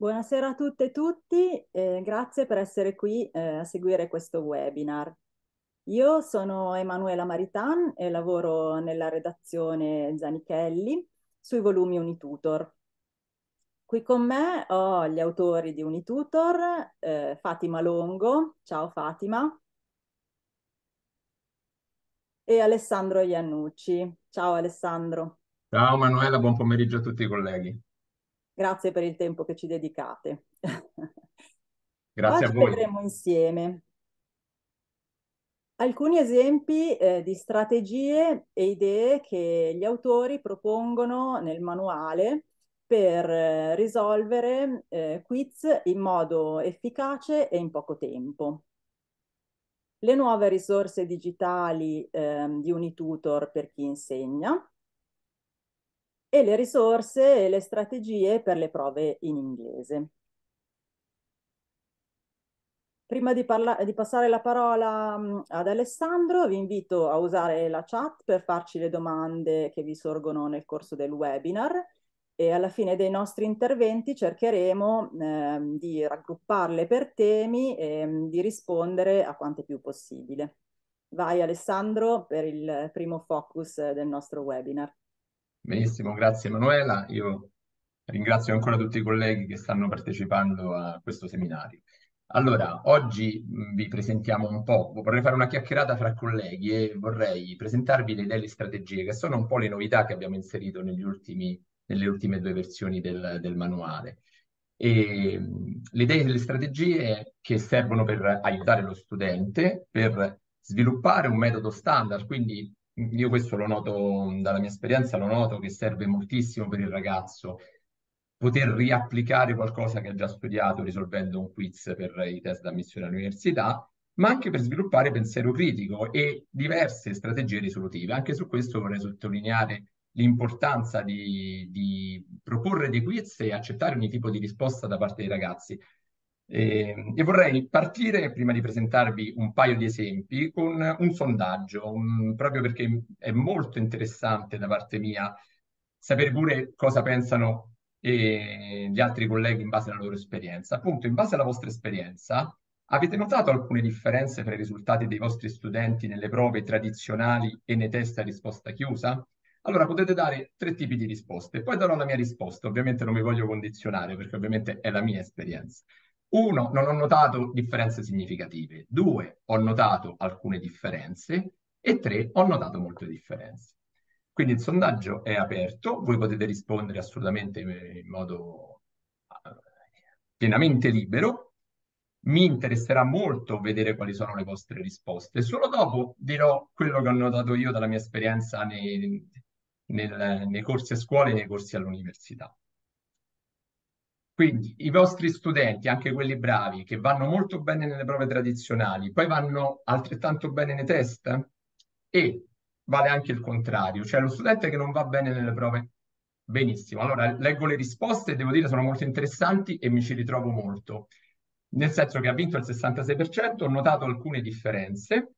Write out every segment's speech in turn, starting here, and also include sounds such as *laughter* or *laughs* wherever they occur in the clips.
Buonasera a tutte e tutti, eh, grazie per essere qui eh, a seguire questo webinar. Io sono Emanuela Maritan e lavoro nella redazione Zanichelli sui volumi Unitutor. Qui con me ho gli autori di Unitutor, eh, Fatima Longo, ciao Fatima, e Alessandro Iannucci. Ciao Alessandro. Ciao Emanuela, buon pomeriggio a tutti i colleghi. Grazie per il tempo che ci dedicate. *laughs* Grazie Oggi a voi. Vedremo insieme alcuni esempi eh, di strategie e idee che gli autori propongono nel manuale per eh, risolvere eh, quiz in modo efficace e in poco tempo. Le nuove risorse digitali ehm, di Unitutor per chi insegna, e le risorse e le strategie per le prove in inglese. Prima di, di, passare la parola mm, ad Alessandro, vi invito a usare la chat per farci le domande che vi sorgono nel corso del webinar e alla fine dei nostri interventi cercheremo eh, di raggrupparle per temi e mm, di rispondere a quante più possibile. Vai Alessandro per il primo focus del nostro webinar. Benissimo, grazie Emanuela. Io ringrazio ancora tutti i colleghi che stanno partecipando a questo seminario. Allora, oggi vi presentiamo un po', vorrei fare una chiacchierata fra colleghi e vorrei presentarvi le idee e le strategie, che sono un po' le novità che abbiamo inserito ultimi, nelle ultime due versioni del, del manuale. E, le idee e le strategie che servono per aiutare lo studente, per sviluppare un metodo standard, quindi io questo lo noto dalla mia esperienza, lo noto che serve moltissimo per il ragazzo poter riapplicare qualcosa che ha già studiato risolvendo un quiz per i test d'ammissione all'università, ma anche per sviluppare pensiero critico e diverse strategie risolutive. Anche su questo vorrei sottolineare l'importanza di, di proporre dei quiz e accettare ogni tipo di risposta da parte dei ragazzi, e, ehm, e, vorrei partire, prima di presentarvi un paio di esempi, con un sondaggio, un, proprio perché è molto interessante da parte mia sapere pure cosa pensano eh, gli altri colleghi in base alla loro esperienza. Appunto, in base alla vostra esperienza, avete notato alcune differenze tra i risultati dei vostri studenti nelle prove tradizionali e nei test a risposta chiusa? Allora potete dare tre tipi di risposte, poi darò la mia risposta, ovviamente non mi voglio condizionare perché ovviamente è la mia esperienza. Uno, non ho notato differenze significative. Due, ho notato alcune differenze. E tre, ho notato molte differenze. Quindi il sondaggio è aperto, voi potete rispondere assolutamente in eh, modo eh, pienamente libero. Mi interesserà molto vedere quali sono le vostre risposte. Solo dopo dirò quello che ho notato io dalla mia esperienza nei, nel, nei corsi a scuola e nei corsi all'università. Quindi i vostri studenti, anche quelli bravi, che vanno molto bene nelle prove tradizionali, poi vanno altrettanto bene nei test? E vale anche il contrario, cioè lo studente che non va bene nelle prove. Benissimo, allora leggo le risposte e devo dire sono molto interessanti e mi ci ritrovo molto, nel senso che ha vinto il 66%, ho notato alcune differenze,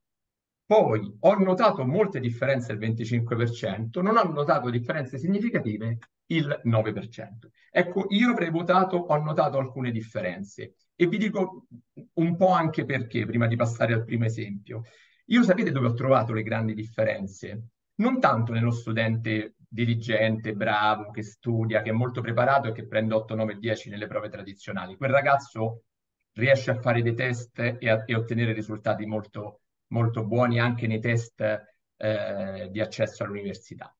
poi ho notato molte differenze, il 25%, non ho notato differenze significative il 9%. Ecco, io avrei votato, ho notato alcune differenze e vi dico un po' anche perché, prima di passare al primo esempio. Io sapete dove ho trovato le grandi differenze? Non tanto nello studente diligente, bravo, che studia, che è molto preparato e che prende 8, 9, 10 nelle prove tradizionali. Quel ragazzo riesce a fare dei test e, a, e ottenere risultati molto, molto buoni anche nei test eh, di accesso all'università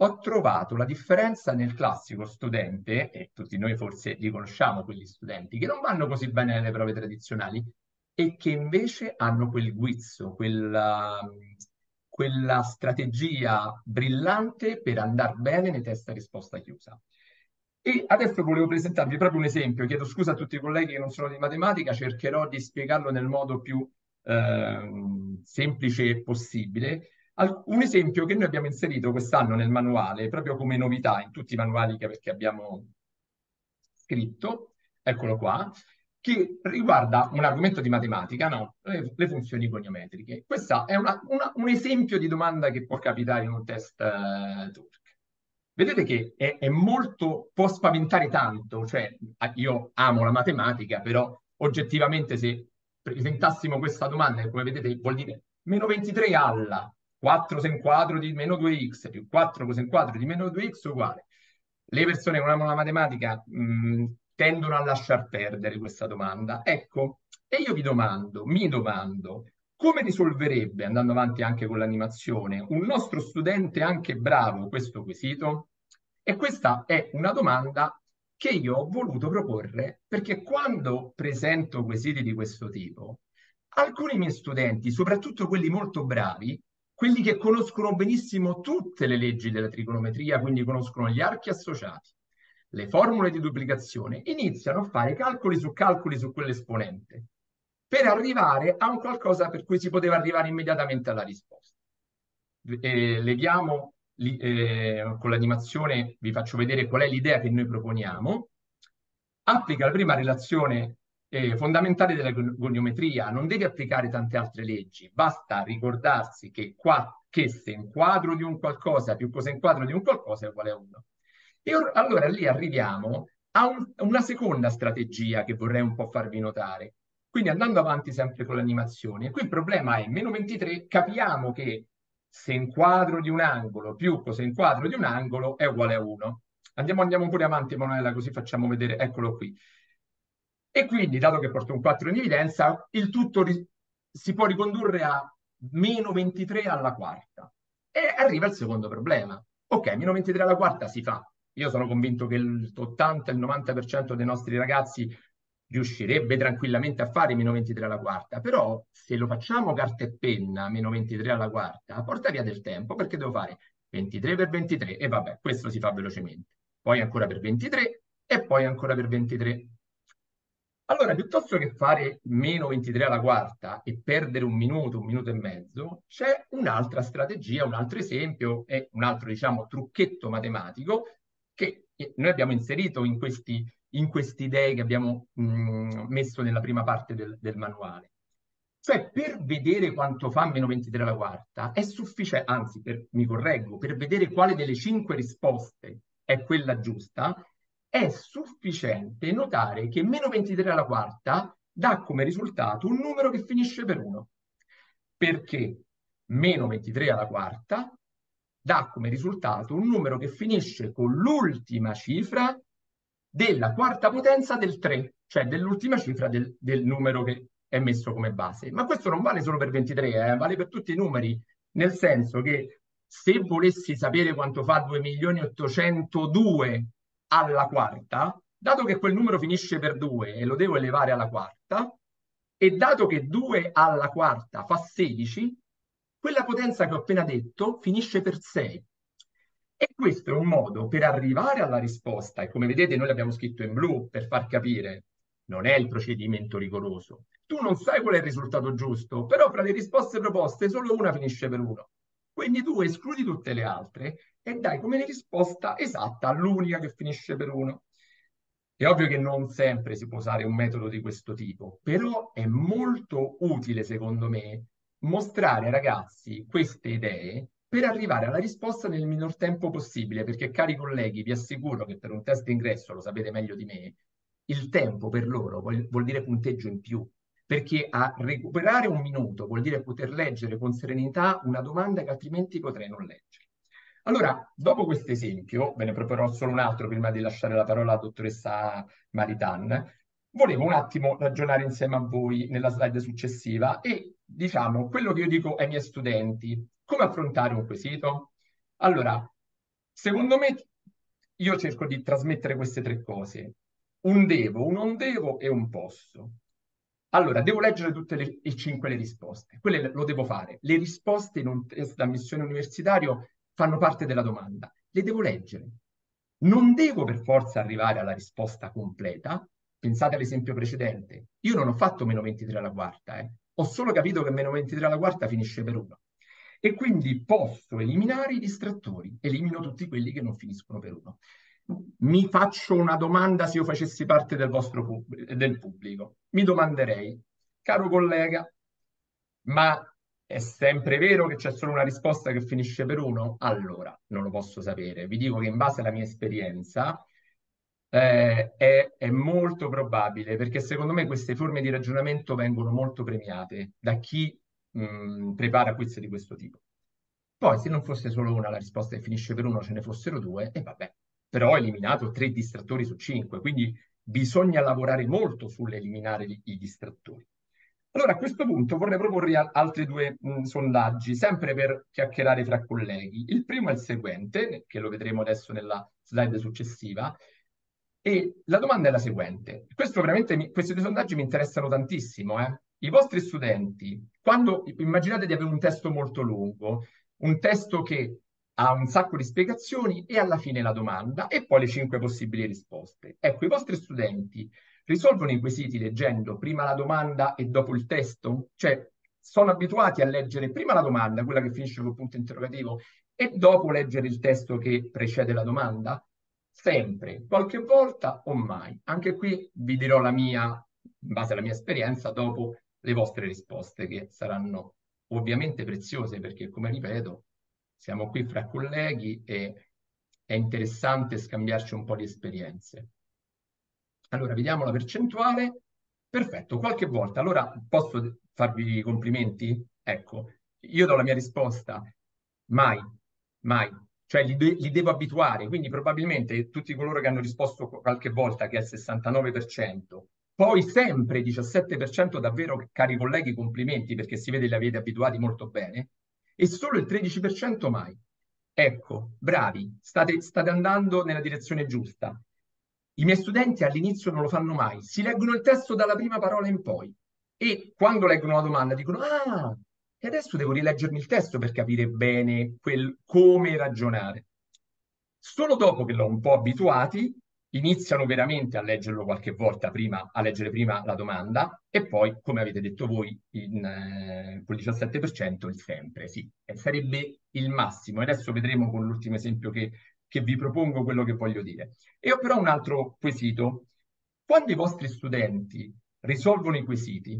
ho trovato la differenza nel classico studente, e tutti noi forse li conosciamo quegli studenti, che non vanno così bene nelle prove tradizionali e che invece hanno quel guizzo, quella, quella strategia brillante per andare bene nei test a risposta chiusa. E adesso volevo presentarvi proprio un esempio, chiedo scusa a tutti i colleghi che non sono di matematica, cercherò di spiegarlo nel modo più eh, semplice possibile un esempio che noi abbiamo inserito quest'anno nel manuale, proprio come novità in tutti i manuali che, che abbiamo scritto, eccolo qua, che riguarda un argomento di matematica, no? le, le funzioni goniometriche. Questo è una, una, un esempio di domanda che può capitare in un test eh, TORC. Vedete che è, è, molto, può spaventare tanto, cioè io amo la matematica, però oggettivamente se presentassimo questa domanda, come vedete vuol dire meno 23 alla, 4 sen quadro di meno 2x più 4 cosen quadro di meno 2x uguale. Le persone con la matematica mh, mm, tendono a lasciar perdere questa domanda. Ecco, e io vi domando, mi domando, come risolverebbe, andando avanti anche con l'animazione, un nostro studente anche bravo questo quesito? E questa è una domanda che io ho voluto proporre perché quando presento quesiti di questo tipo, alcuni miei studenti, soprattutto quelli molto bravi, quelli che conoscono benissimo tutte le leggi della trigonometria, quindi conoscono gli archi associati, le formule di duplicazione, iniziano a fare calcoli su calcoli su quell'esponente per arrivare a un qualcosa per cui si poteva arrivare immediatamente alla risposta. Eh, leghiamo eh, con l'animazione, vi faccio vedere qual è l'idea che noi proponiamo. Applica la prima relazione eh, fondamentale della goniometria, non devi applicare tante altre leggi, basta ricordarsi che, qua, che se inquadro di un qualcosa più cosa inquadro di un qualcosa è uguale a 1. E or- allora lì arriviamo a un, una seconda strategia che vorrei un po' farvi notare. Quindi andando avanti sempre con l'animazione, qui il problema è meno 23, capiamo che se inquadro di un angolo più cosa inquadro di un angolo è uguale a 1. Andiamo, andiamo pure avanti, Manuela, così facciamo vedere, eccolo qui. E quindi, dato che porto un 4 in evidenza, il tutto si può ricondurre a meno 23 alla quarta. E arriva il secondo problema. Ok, meno 23 alla quarta si fa. Io sono convinto che l'80, 90 il 90% dei nostri ragazzi riuscirebbe tranquillamente a fare meno 23 alla quarta, però se lo facciamo carta e penna, meno 23 alla quarta, porta via del tempo perché devo fare 23 per 23 e vabbè, questo si fa velocemente, poi ancora per 23 e poi ancora per 23 allora, piuttosto che fare meno 23 alla quarta e perdere un minuto, un minuto e mezzo, c'è un'altra strategia, un altro esempio e un altro, diciamo, trucchetto matematico che eh, noi abbiamo inserito in, questi, in queste idee che abbiamo mh, mm, messo nella prima parte del, del, manuale. Cioè, per vedere quanto fa meno 23 alla quarta, è sufficiente, anzi, per, mi correggo, per vedere quale delle cinque risposte è quella giusta, è sufficiente notare che meno 23 alla quarta dà come risultato un numero che finisce per 1. Perché meno 23 alla quarta dà come risultato un numero che finisce con l'ultima cifra della quarta potenza del 3, cioè dell'ultima cifra del, del, numero che è messo come base. Ma questo non vale solo per 23, eh, vale per tutti i numeri, nel senso che se volessi sapere quanto fa 2.802 alla quarta, dato che quel numero finisce per 2 e lo devo elevare alla quarta, e dato che 2 alla quarta fa 16, quella potenza che ho appena detto finisce per 6. E questo è un modo per arrivare alla risposta, e come vedete noi l'abbiamo scritto in blu per far capire, non è il procedimento rigoroso. Tu non sai qual è il risultato giusto, però fra le risposte proposte solo una finisce per 1. Quindi tu escludi tutte le altre e dai come risposta esatta l'unica che finisce per 1. È ovvio che non sempre si può usare un metodo di questo tipo, però è molto utile, secondo me, mostrare ai ragazzi queste idee per arrivare alla risposta nel minor tempo possibile, perché cari colleghi, vi assicuro che per un test d'ingresso, lo sapete meglio di me, il tempo per loro vuol, vuol dire punteggio in più perché a recuperare un minuto vuol dire poter leggere con serenità una domanda che altrimenti potrei non leggere. Allora, dopo questo esempio, ve ne proporrò solo un altro prima di lasciare la parola alla dottoressa Maritan, volevo un attimo ragionare insieme a voi nella slide successiva e, diciamo, quello che io dico ai miei studenti, come affrontare un quesito? Allora, secondo me io cerco di trasmettere queste tre cose, un devo, un non devo e un posso. Allora, devo leggere tutte le, e cinque le risposte. Quelle lo devo fare. Le risposte in un test d'ammissione universitario fanno parte della domanda. Le devo leggere. Non devo per forza arrivare alla risposta completa. Pensate all'esempio precedente. Io non ho fatto meno 23 alla quarta, eh. ho solo capito che meno 23 alla quarta finisce per 1. E quindi posso eliminare i distrattori. Elimino tutti quelli che non finiscono per 1 mi faccio una domanda se io facessi parte del vostro pubblico, del pubblico. Mi domanderei, caro collega, ma è sempre vero che c'è solo una risposta che finisce per uno? Allora, non lo posso sapere. Vi dico che in base alla mia esperienza eh, è, è, molto probabile, perché secondo me queste forme di ragionamento vengono molto premiate da chi mh, mm, prepara quiz di questo tipo. Poi, se non fosse solo una la risposta che finisce per uno, ce ne fossero due, e vabbè, però ha eliminato tre distrattori su cinque, quindi bisogna lavorare molto sull'eliminare i, distrattori. Allora a questo punto vorrei proporre altri due mh, sondaggi, sempre per chiacchierare fra colleghi. Il primo è il seguente, che lo vedremo adesso nella slide successiva, e la domanda è la seguente. Questo veramente mi, questi due sondaggi mi interessano tantissimo. Eh? I vostri studenti, quando immaginate di avere un testo molto lungo, un testo che ha un sacco di spiegazioni e alla fine la domanda e poi le cinque possibili risposte. Ecco, i vostri studenti risolvono i quesiti leggendo prima la domanda e dopo il testo? Cioè, sono abituati a leggere prima la domanda, quella che finisce col punto interrogativo, e dopo leggere il testo che precede la domanda? Sempre, qualche volta o mai. Anche qui vi dirò la mia, in base alla mia esperienza, dopo le vostre risposte, che saranno ovviamente preziose, perché come ripeto, siamo qui fra colleghi e è interessante scambiarci un po' di esperienze. Allora, vediamo la percentuale. Perfetto, qualche volta. Allora, posso farvi complimenti? Ecco, io do la mia risposta. Mai, mai. Cioè, li, de li devo abituare. Quindi, probabilmente, tutti coloro che hanno risposto qualche volta, che è il 69%, poi sempre 17% davvero, cari colleghi, complimenti, perché si vede li avete abituati molto bene e solo il 13% mai. Ecco, bravi, state, state andando nella direzione giusta. I miei studenti all'inizio non lo fanno mai, si leggono il testo dalla prima parola in poi e quando leggono la domanda dicono ah, e adesso devo rileggermi il testo per capire bene quel, come ragionare. Solo dopo che l'ho un po' abituati, iniziano veramente a leggerlo qualche volta prima, a leggere prima la domanda e poi, come avete detto voi, in, eh, col 17% il sempre, sì, e sarebbe il massimo. Adesso vedremo con l'ultimo esempio che, che vi propongo quello che voglio dire. E ho però un altro quesito. Quando i vostri studenti risolvono i quesiti,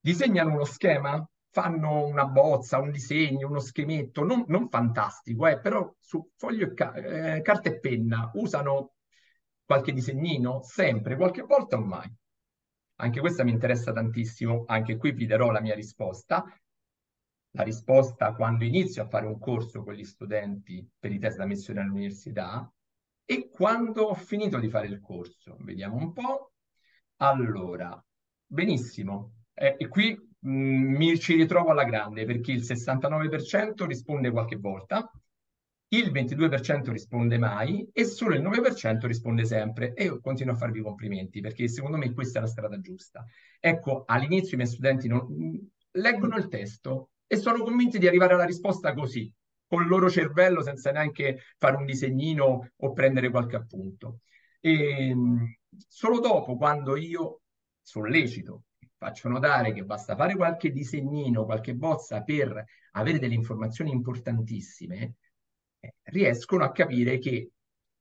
disegnano uno schema fanno una bozza, un disegno, uno schemetto, non, non fantastico, eh, però su foglio e ca- eh, carta e penna usano qualche disegnino, sempre, qualche volta o mai. Anche questa mi interessa tantissimo, anche qui vi darò la mia risposta. La risposta quando inizio a fare un corso con gli studenti per i test da missione all'università e quando ho finito di fare il corso. Vediamo un po'. Allora, benissimo. Eh, e qui Mm, mi ci ritrovo alla grande perché il 69% risponde qualche volta, il 22% risponde mai e solo il 9% risponde sempre e io continuo a farvi complimenti perché secondo me questa è la strada giusta. Ecco, all'inizio i miei studenti non... Mm, leggono il testo e sono convinti di arrivare alla risposta così, col loro cervello senza neanche fare un disegnino o prendere qualche appunto. E ehm, solo dopo, quando io sollecito faccio notare che basta fare qualche disegnino, qualche bozza per avere delle informazioni importantissime, eh, riescono a capire che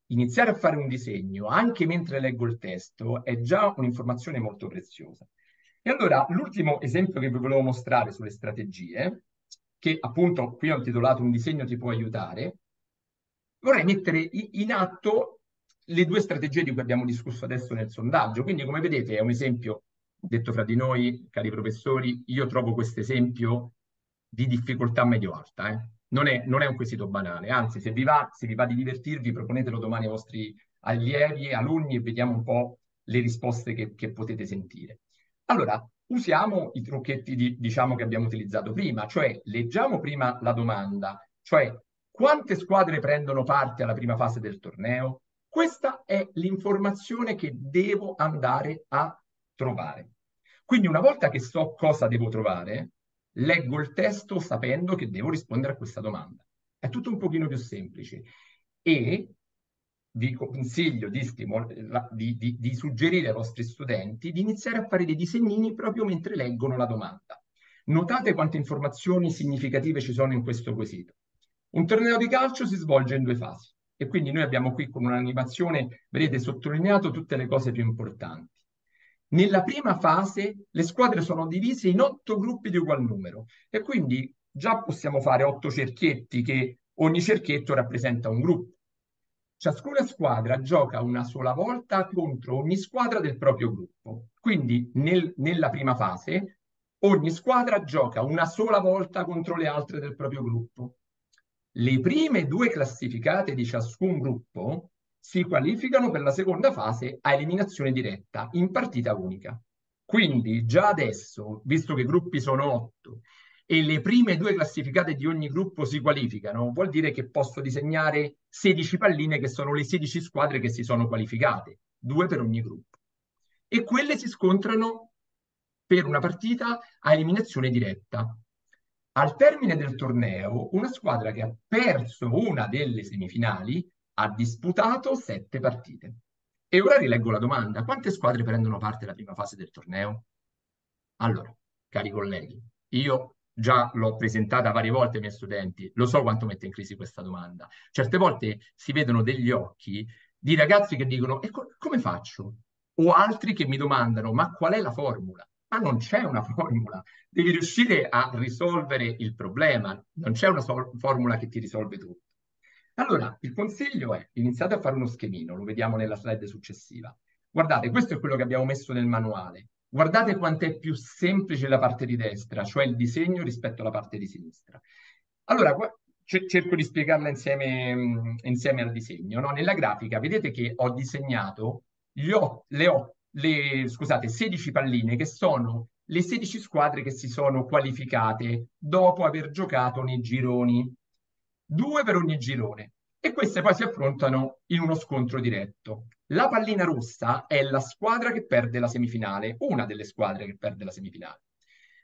iniziare a fare un disegno anche mentre leggo il testo è già un'informazione molto preziosa. E allora l'ultimo esempio che vi volevo mostrare sulle strategie, che appunto qui ho intitolato Un disegno ti può aiutare, vorrei mettere in atto le due strategie di cui abbiamo discusso adesso nel sondaggio. Quindi come vedete è un esempio detto fra di noi, cari professori, io trovo questo esempio di difficoltà medio-alta. Eh? Non, è, non, è, un quesito banale, anzi, se vi, va, se vi va di divertirvi, proponetelo domani ai vostri allievi, e alunni e vediamo un po' le risposte che, che potete sentire. Allora, usiamo i trucchetti di, diciamo, che abbiamo utilizzato prima, cioè leggiamo prima la domanda, cioè quante squadre prendono parte alla prima fase del torneo? Questa è l'informazione che devo andare a trovare. Quindi una volta che so cosa devo trovare, leggo il testo sapendo che devo rispondere a questa domanda. È tutto un pochino più semplice e vi consiglio di, stimol- di, di, di suggerire ai vostri studenti di iniziare a fare dei disegnini proprio mentre leggono la domanda. Notate quante informazioni significative ci sono in questo quesito. Un torneo di calcio si svolge in due fasi e quindi noi abbiamo qui con un'animazione, vedete sottolineato tutte le cose più importanti. Nella prima fase le squadre sono divise in otto gruppi di ugual numero e quindi già possiamo fare otto cerchietti che ogni cerchietto rappresenta un gruppo. Ciascuna squadra gioca una sola volta contro ogni squadra del proprio gruppo. Quindi nel, nella prima fase ogni squadra gioca una sola volta contro le altre del proprio gruppo. Le prime due classificate di ciascun gruppo si qualificano per la seconda fase a eliminazione diretta in partita unica. Quindi già adesso, visto che i gruppi sono otto e le prime due classificate di ogni gruppo si qualificano, vuol dire che posso disegnare 16 palline che sono le 16 squadre che si sono qualificate, due per ogni gruppo. E quelle si scontrano per una partita a eliminazione diretta. Al termine del torneo, una squadra che ha perso una delle semifinali ha disputato sette partite. E ora rileggo la domanda. Quante squadre prendono parte alla prima fase del torneo? Allora, cari colleghi, io già l'ho presentata varie volte ai miei studenti, lo so quanto mette in crisi questa domanda. Certe volte si vedono degli occhi di ragazzi che dicono, e co- come faccio? O altri che mi domandano, ma qual è la formula? Ma non c'è una *laughs* formula, devi riuscire a risolvere il problema, non c'è una so- formula che ti risolve tutto. Allora, il consiglio è iniziate a fare uno schemino, lo vediamo nella slide successiva. Guardate, questo è quello che abbiamo messo nel manuale. Guardate quanto è più semplice la parte di destra, cioè il disegno rispetto alla parte di sinistra. Allora, cerco di spiegarla insieme, insieme al disegno. No? Nella grafica vedete che ho disegnato le, le, scusate, 16 palline che sono le 16 squadre che si sono qualificate dopo aver giocato nei gironi due per ogni girone e queste poi si affrontano in uno scontro diretto. La pallina rossa è la squadra che perde la semifinale, una delle squadre che perde la semifinale.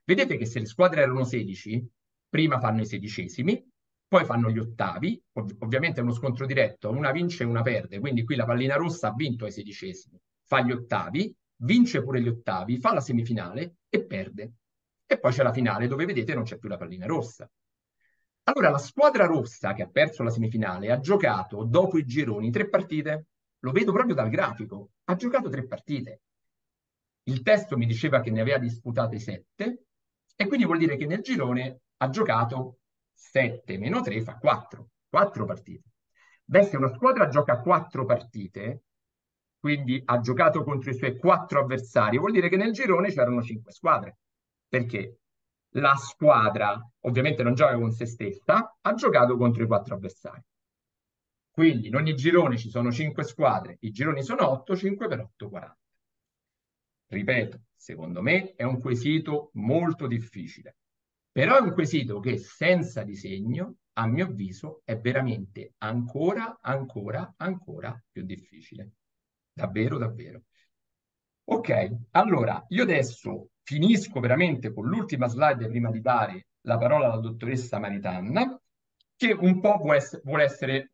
Vedete che se le squadre erano 16, prima fanno i sedicesimi, poi fanno gli ottavi, ov- ovviamente è uno scontro diretto, una vince e una perde, quindi qui la pallina rossa ha vinto ai sedicesimi, fa gli ottavi, vince pure gli ottavi, fa la semifinale e perde. E poi c'è la finale dove vedete non c'è più la pallina rossa. Allora, la squadra rossa che ha perso la semifinale ha giocato dopo i gironi tre partite. Lo vedo proprio dal grafico. Ha giocato tre partite. Il testo mi diceva che ne aveva disputate sette e quindi vuol dire che nel girone ha giocato sette meno tre fa quattro. Quattro partite. Beh, se una squadra gioca quattro partite, quindi ha giocato contro i suoi quattro avversari, vuol dire che nel girone c'erano cinque squadre, perché la squadra ovviamente non gioca con se stessa, ha giocato contro i quattro avversari. Quindi in ogni girone ci sono 5 squadre, i gironi sono 8, 5 per 8, 40. Ripeto, secondo me è un quesito molto difficile, però è un quesito che senza disegno, a mio avviso, è veramente ancora, ancora, ancora più difficile. Davvero, davvero. Ok, allora io adesso finisco veramente con l'ultima slide prima di dare la parola alla dottoressa Maritanna, che un po' vuole essere, vuole essere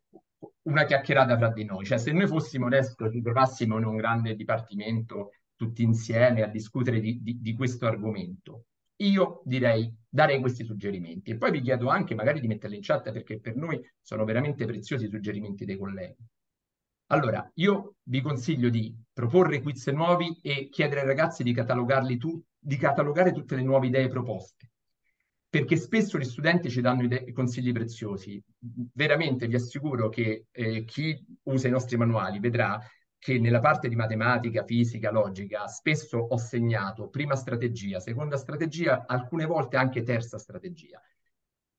una chiacchierata fra di noi. Cioè, se noi fossimo adesso, ci trovassimo in un grande dipartimento tutti insieme a discutere di, di, di questo argomento, io direi dare questi suggerimenti. E poi vi chiedo anche magari di metterli in chat perché per noi sono veramente preziosi i suggerimenti dei colleghi. Allora, io vi consiglio di proporre quiz nuovi e chiedere ai ragazzi di, catalogarli tu, di catalogare tutte le nuove idee proposte, perché spesso gli studenti ci danno idee, consigli preziosi. Veramente vi assicuro che eh, chi usa i nostri manuali vedrà che nella parte di matematica, fisica, logica, spesso ho segnato prima strategia, seconda strategia, alcune volte anche terza strategia.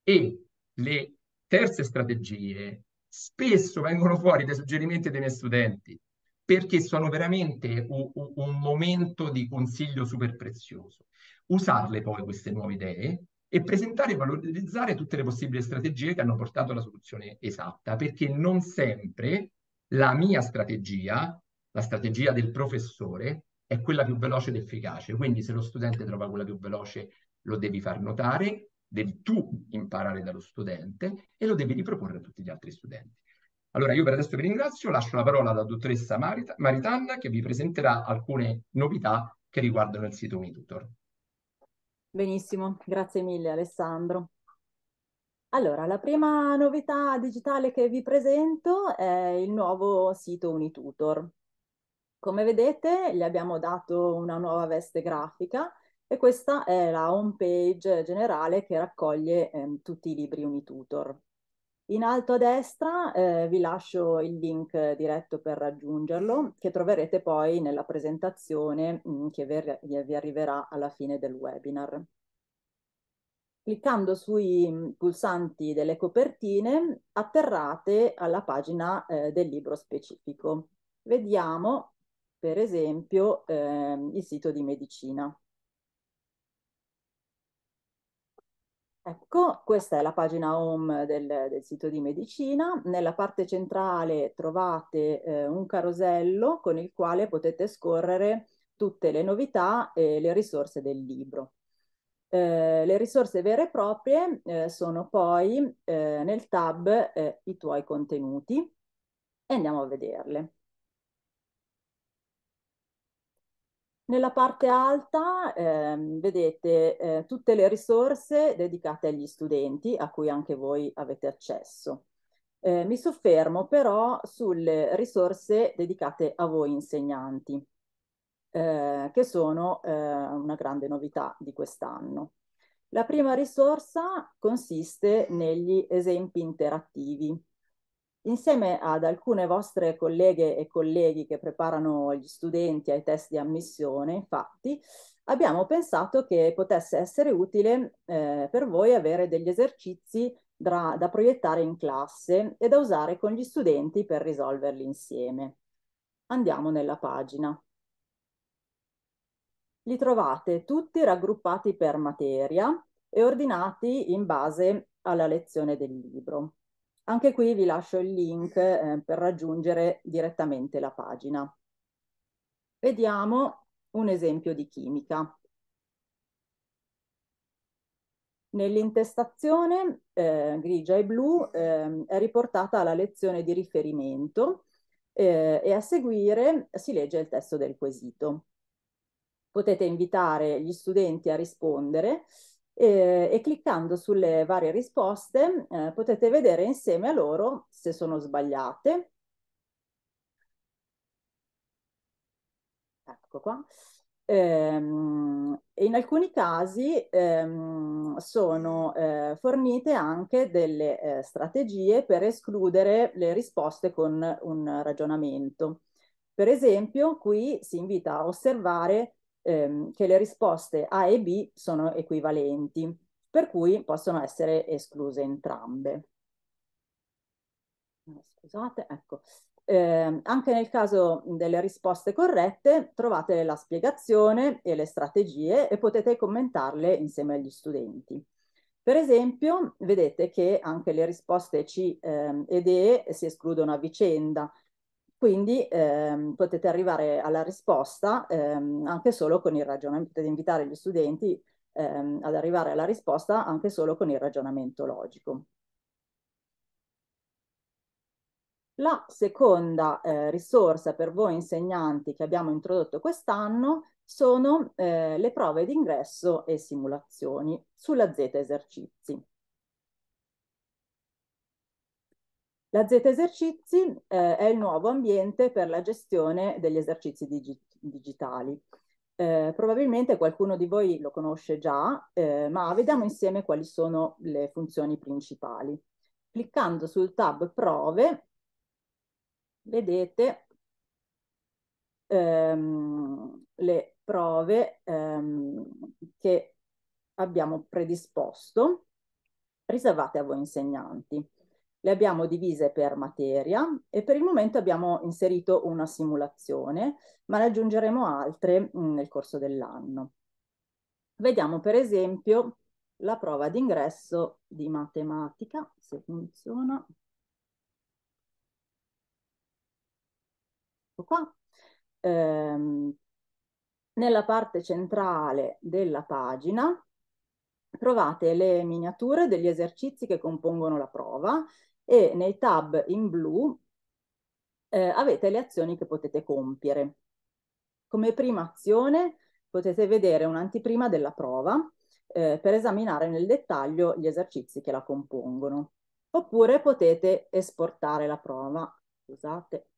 E le terze strategie spesso vengono fuori dai suggerimenti dei miei studenti perché sono veramente un, un momento di consiglio super prezioso. Usarle poi queste nuove idee e presentare e valorizzare tutte le possibili strategie che hanno portato alla soluzione esatta, perché non sempre la mia strategia, la strategia del professore, è quella più veloce ed efficace. Quindi se lo studente trova quella più veloce lo devi far notare, devi tu imparare dallo studente e lo devi riproporre a tutti gli altri studenti. Allora io per adesso vi ringrazio, lascio la parola alla dottoressa Marita, Maritanna che vi presenterà alcune novità che riguardano il sito Unitutor. Benissimo, grazie mille Alessandro. Allora, la prima novità digitale che vi presento è il nuovo sito Unitutor. Come vedete, gli abbiamo dato una nuova veste grafica e questa è la home page generale che raccoglie eh, tutti i libri Unitutor. In alto a destra eh, vi lascio il link diretto per raggiungerlo, che troverete poi nella presentazione mh, mm, che vi, vi arriverà alla fine del webinar. Cliccando sui mm, pulsanti delle copertine atterrate alla pagina eh, del libro specifico. Vediamo, per esempio, eh, il sito di medicina. Ecco, questa è la pagina home del, del, sito di medicina. Nella parte centrale trovate eh, un carosello con il quale potete scorrere tutte le novità e le risorse del libro. Eh, le risorse vere e proprie eh, sono poi eh, nel tab eh, i tuoi contenuti e andiamo a vederle. Nella parte alta eh, vedete eh, tutte le risorse dedicate agli studenti a cui anche voi avete accesso. Eh, mi soffermo però sulle risorse dedicate a voi insegnanti, eh, che sono eh, una grande novità di quest'anno. La prima risorsa consiste negli esempi interattivi Insieme ad alcune vostre colleghe e colleghi che preparano gli studenti ai test di ammissione, infatti, abbiamo pensato che potesse essere utile eh, per voi avere degli esercizi da, da proiettare in classe e da usare con gli studenti per risolverli insieme. Andiamo nella pagina. Li trovate tutti raggruppati per materia e ordinati in base alla lezione del libro. Anche qui vi lascio il link eh, per raggiungere direttamente la pagina. Vediamo un esempio di chimica. Nell'intestazione eh, grigia e blu eh, è riportata la lezione di riferimento eh, e a seguire si legge il testo del quesito. Potete invitare gli studenti a rispondere e, eh, e cliccando sulle varie risposte eh, potete vedere insieme a loro se sono sbagliate. Ecco qua. Ehm, in alcuni casi ehm, sono eh, fornite anche delle eh, strategie per escludere le risposte con un ragionamento. Per esempio, qui si invita a osservare ehm, che le risposte A e B sono equivalenti, per cui possono essere escluse entrambe. Ah, scusate, ecco. Eh, anche nel caso delle risposte corrette trovate la spiegazione e le strategie e potete commentarle insieme agli studenti. Per esempio, vedete che anche le risposte C eh, ed E si escludono a vicenda, quindi ehm, potete arrivare alla risposta ehm, anche solo con il ragionamento, potete invitare gli studenti ehm, ad arrivare alla risposta anche solo con il ragionamento logico. La seconda eh, risorsa per voi insegnanti che abbiamo introdotto quest'anno sono eh, le prove d'ingresso e simulazioni sulla Z esercizi. La Z Esercizi eh, è il nuovo ambiente per la gestione degli esercizi digi digitali. Eh, probabilmente qualcuno di voi lo conosce già, eh, ma vediamo insieme quali sono le funzioni principali. Cliccando sul tab Prove, vedete ehm, le prove ehm, che abbiamo predisposto, riservate a voi insegnanti le abbiamo divise per materia e per il momento abbiamo inserito una simulazione, ma ne aggiungeremo altre mm, nel corso dell'anno. Vediamo per esempio la prova d'ingresso di matematica, se funziona. Ecco qua. Ehm, nella parte centrale della pagina trovate le miniature degli esercizi che compongono la prova e nei tab in blu eh, avete le azioni che potete compiere. Come prima azione potete vedere un'antiprima della prova eh, per esaminare nel dettaglio gli esercizi che la compongono. Oppure potete esportare la prova. Scusate.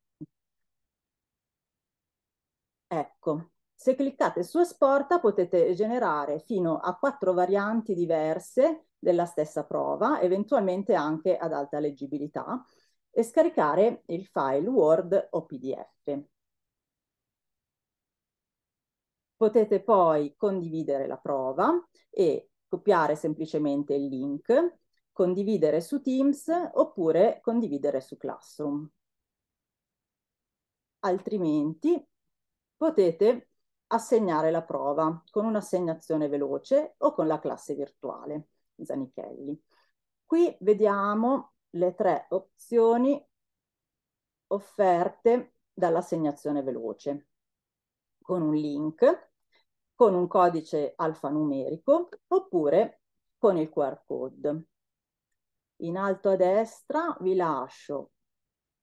Ecco, se cliccate su esporta potete generare fino a quattro varianti diverse della stessa prova, eventualmente anche ad alta leggibilità, e scaricare il file Word o PDF. Potete poi condividere la prova e copiare semplicemente il link, condividere su Teams oppure condividere su Classroom. Altrimenti potete assegnare la prova con un'assegnazione veloce o con la classe virtuale. Zanichelli. Qui vediamo le tre opzioni offerte dall'assegnazione veloce con un link, con un codice alfanumerico oppure con il QR code. In alto a destra vi lascio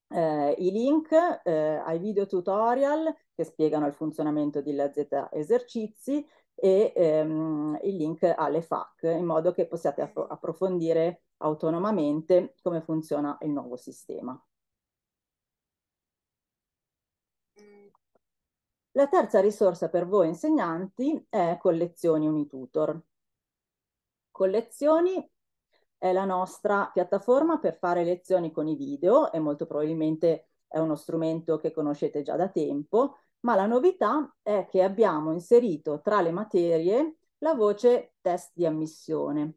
eh, i link eh, ai video tutorial che spiegano il funzionamento di Lazzetta Esercizi e ehm, il link alle FAC in modo che possiate appro- approfondire autonomamente come funziona il nuovo sistema. La terza risorsa per voi insegnanti è Collezioni Unitutor. Collezioni è la nostra piattaforma per fare lezioni con i video e molto probabilmente è uno strumento che conoscete già da tempo ma la novità è che abbiamo inserito tra le materie la voce test di ammissione.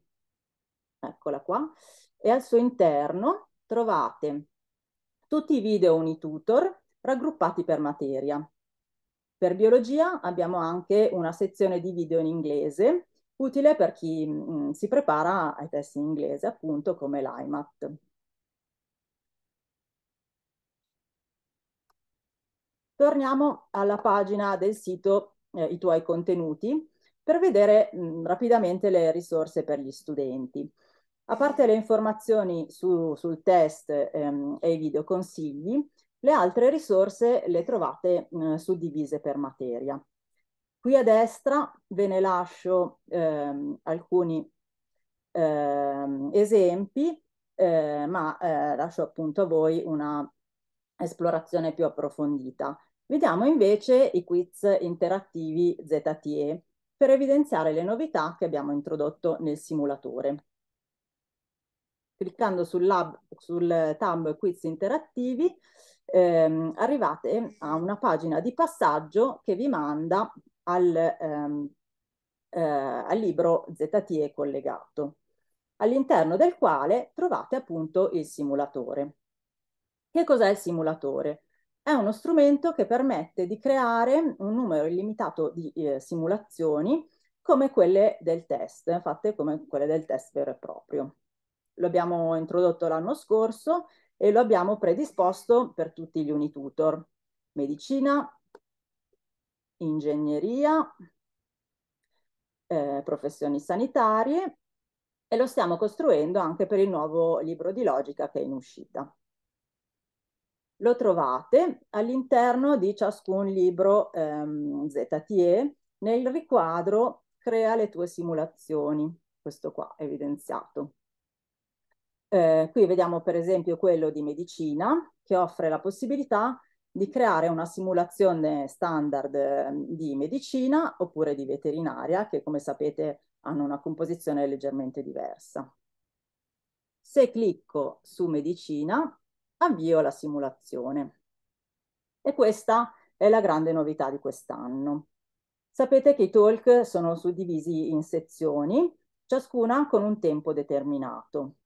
Eccola qua. E al suo interno trovate tutti i video Unitutor raggruppati per materia. Per biologia abbiamo anche una sezione di video in inglese, utile per chi mh, mm, si prepara ai test in inglese, appunto come l'IMAT. Torniamo alla pagina del sito eh, I tuoi contenuti per vedere mh, mm, rapidamente le risorse per gli studenti. A parte le informazioni su, sul test ehm, e i videoconsigli, le altre risorse le trovate mh, mm, suddivise per materia. Qui a destra ve ne lascio ehm, alcuni ehm, esempi, eh, ma eh, lascio appunto a voi una esplorazione più approfondita. Vediamo invece i quiz interattivi ZTE per evidenziare le novità che abbiamo introdotto nel simulatore. Cliccando sul, lab, sul tab quiz interattivi ehm, arrivate a una pagina di passaggio che vi manda al, ehm, eh, al libro ZTE collegato all'interno del quale trovate appunto il simulatore. Che cos'è il simulatore? è uno strumento che permette di creare un numero illimitato di eh, simulazioni come quelle del test, fatte come quelle del test vero e proprio. Lo abbiamo introdotto l'anno scorso e lo abbiamo predisposto per tutti gli unitutor, medicina, ingegneria, eh, professioni sanitarie e lo stiamo costruendo anche per il nuovo libro di logica che è in uscita lo trovate all'interno di ciascun libro ehm, ZTE nel riquadro Crea le tue simulazioni, questo qua evidenziato. Eh, qui vediamo per esempio quello di medicina che offre la possibilità di creare una simulazione standard ehm, di medicina oppure di veterinaria che come sapete hanno una composizione leggermente diversa. Se clicco su medicina avvio alla simulazione. E questa è la grande novità di quest'anno. Sapete che i talk sono suddivisi in sezioni, ciascuna con un tempo determinato.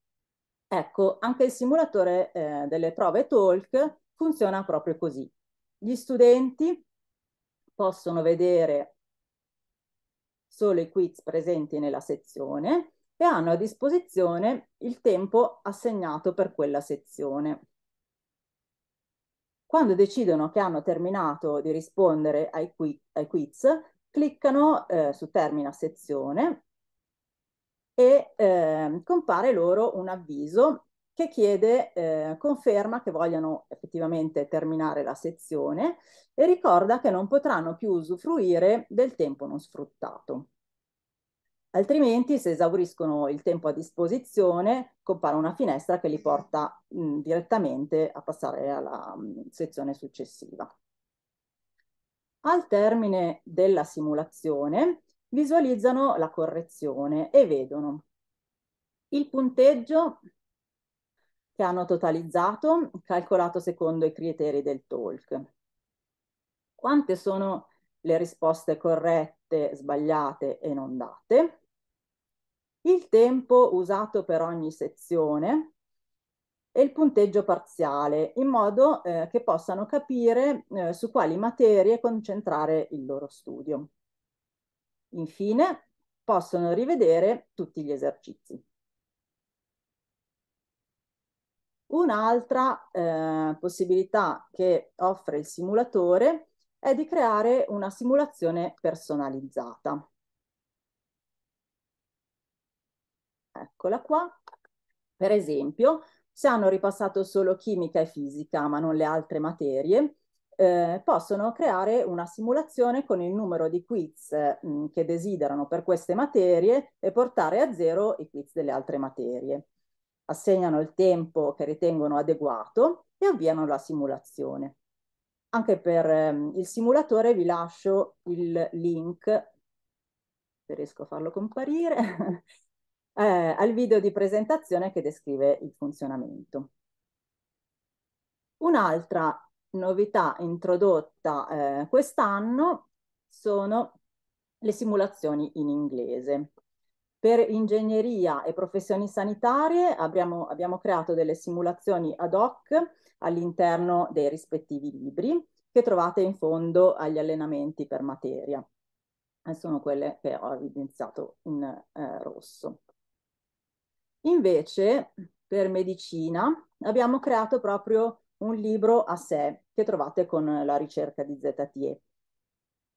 Ecco, anche il simulatore eh, delle prove talk funziona proprio così. Gli studenti possono vedere solo i quiz presenti nella sezione e hanno a disposizione il tempo assegnato per quella sezione. Quando decidono che hanno terminato di rispondere ai, qui- ai quiz, cliccano eh, su termina sezione e eh, compare loro un avviso che chiede eh, conferma che vogliono effettivamente terminare la sezione e ricorda che non potranno più usufruire del tempo non sfruttato altrimenti se esauriscono il tempo a disposizione compare una finestra che li porta mh, direttamente a passare alla mh, sezione successiva. Al termine della simulazione visualizzano la correzione e vedono il punteggio che hanno totalizzato, calcolato secondo i criteri del talk. Quante sono le risposte corrette, sbagliate e non date? il tempo usato per ogni sezione e il punteggio parziale, in modo eh, che possano capire eh, su quali materie concentrare il loro studio. Infine, possono rivedere tutti gli esercizi. Un'altra eh, possibilità che offre il simulatore è di creare una simulazione personalizzata. Eccola qua. Per esempio, se hanno ripassato solo chimica e fisica, ma non le altre materie, eh, possono creare una simulazione con il numero di quiz mh, mm, che desiderano per queste materie e portare a zero i quiz delle altre materie. Assegnano il tempo che ritengono adeguato e avviano la simulazione. Anche per ehm, il simulatore vi lascio il link, se riesco a farlo comparire, *laughs* eh, al video di presentazione che descrive il funzionamento. Un'altra novità introdotta eh, quest'anno sono le simulazioni in inglese. Per ingegneria e professioni sanitarie abbiamo, abbiamo creato delle simulazioni ad hoc all'interno dei rispettivi libri che trovate in fondo agli allenamenti per materia. Eh, sono quelle che ho evidenziato in eh, rosso. Invece, per medicina, abbiamo creato proprio un libro a sé che trovate con la ricerca di ZTE.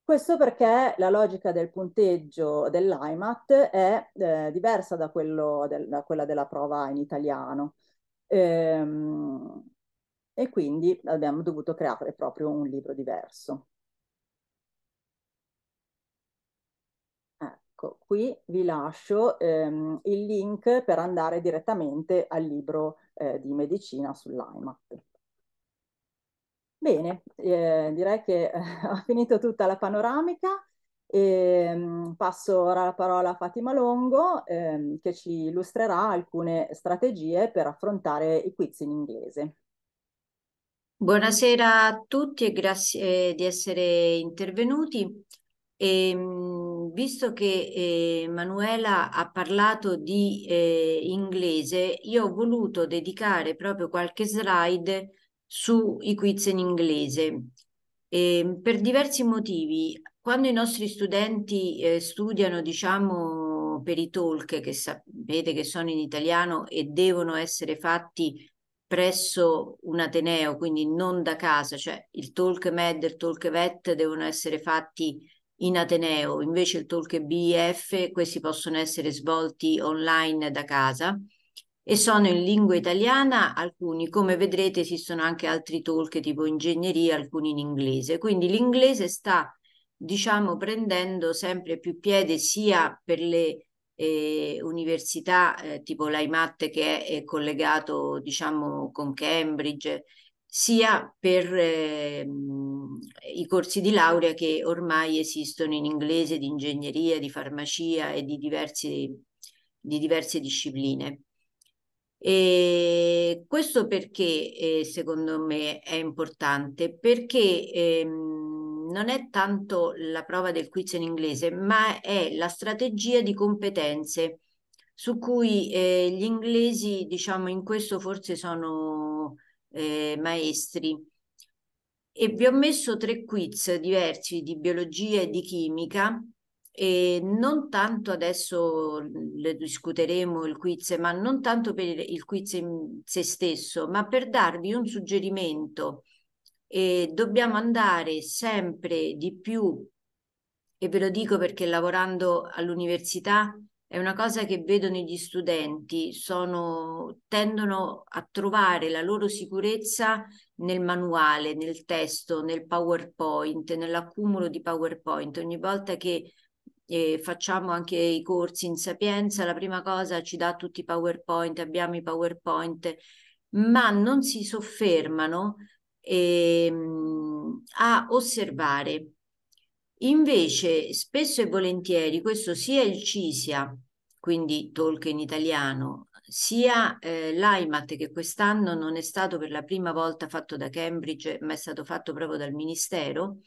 Questo perché la logica del punteggio dell'IMAT è eh, diversa da, del, da, quella della prova in italiano. Ehm, e quindi abbiamo dovuto creare proprio un libro diverso. Ecco, qui vi lascio ehm, il link per andare direttamente al libro eh, di medicina sull'IMAT. Bene, eh, direi che eh, *laughs* ho finito tutta la panoramica e ehm, passo ora la parola a Fatima Longo ehm, che ci illustrerà alcune strategie per affrontare i quiz in inglese. Buonasera a tutti e grazie di essere intervenuti. E, ehm, visto che eh, Manuela ha parlato di eh, inglese, io ho voluto dedicare proprio qualche slide sui quiz in inglese. E, ehm, per diversi motivi, quando i nostri studenti eh, studiano, diciamo, per i talk, che sapete che sono in italiano e devono essere fatti presso un ateneo, quindi non da casa, cioè il talk med, il talk vet devono essere fatti in Ateneo, invece il talk BIF, questi possono essere svolti online da casa e sono in lingua italiana alcuni, come vedrete esistono anche altri talk tipo ingegneria, alcuni in inglese, quindi l'inglese sta diciamo prendendo sempre più piede sia per le eh, università eh, tipo l'IMAT che è, è collegato diciamo con Cambridge sia per eh, i corsi di laurea che ormai esistono in inglese, di ingegneria, di farmacia e di, diversi, di diverse discipline. E questo perché eh, secondo me è importante? Perché ehm, non è tanto la prova del quiz in inglese, ma è la strategia di competenze su cui eh, gli inglesi, diciamo, in questo forse sono eh, maestri e vi ho messo tre quiz diversi di biologia e di chimica e non tanto adesso le discuteremo il quiz, ma non tanto per il quiz in se stesso, ma per darvi un suggerimento. E dobbiamo andare sempre di più, e ve lo dico perché lavorando all'università è una cosa che vedono gli studenti, sono, tendono a trovare la loro sicurezza nel manuale, nel testo, nel PowerPoint, nell'accumulo di PowerPoint. Ogni volta che eh, facciamo anche i corsi in Sapienza, la prima cosa ci dà tutti i PowerPoint, abbiamo i PowerPoint, ma non si soffermano eh, a osservare Invece, spesso e volentieri, questo sia il CISIA, quindi talk in italiano, sia eh, l'AIMAT che quest'anno non è stato per la prima volta fatto da Cambridge, ma è stato fatto proprio dal Ministero,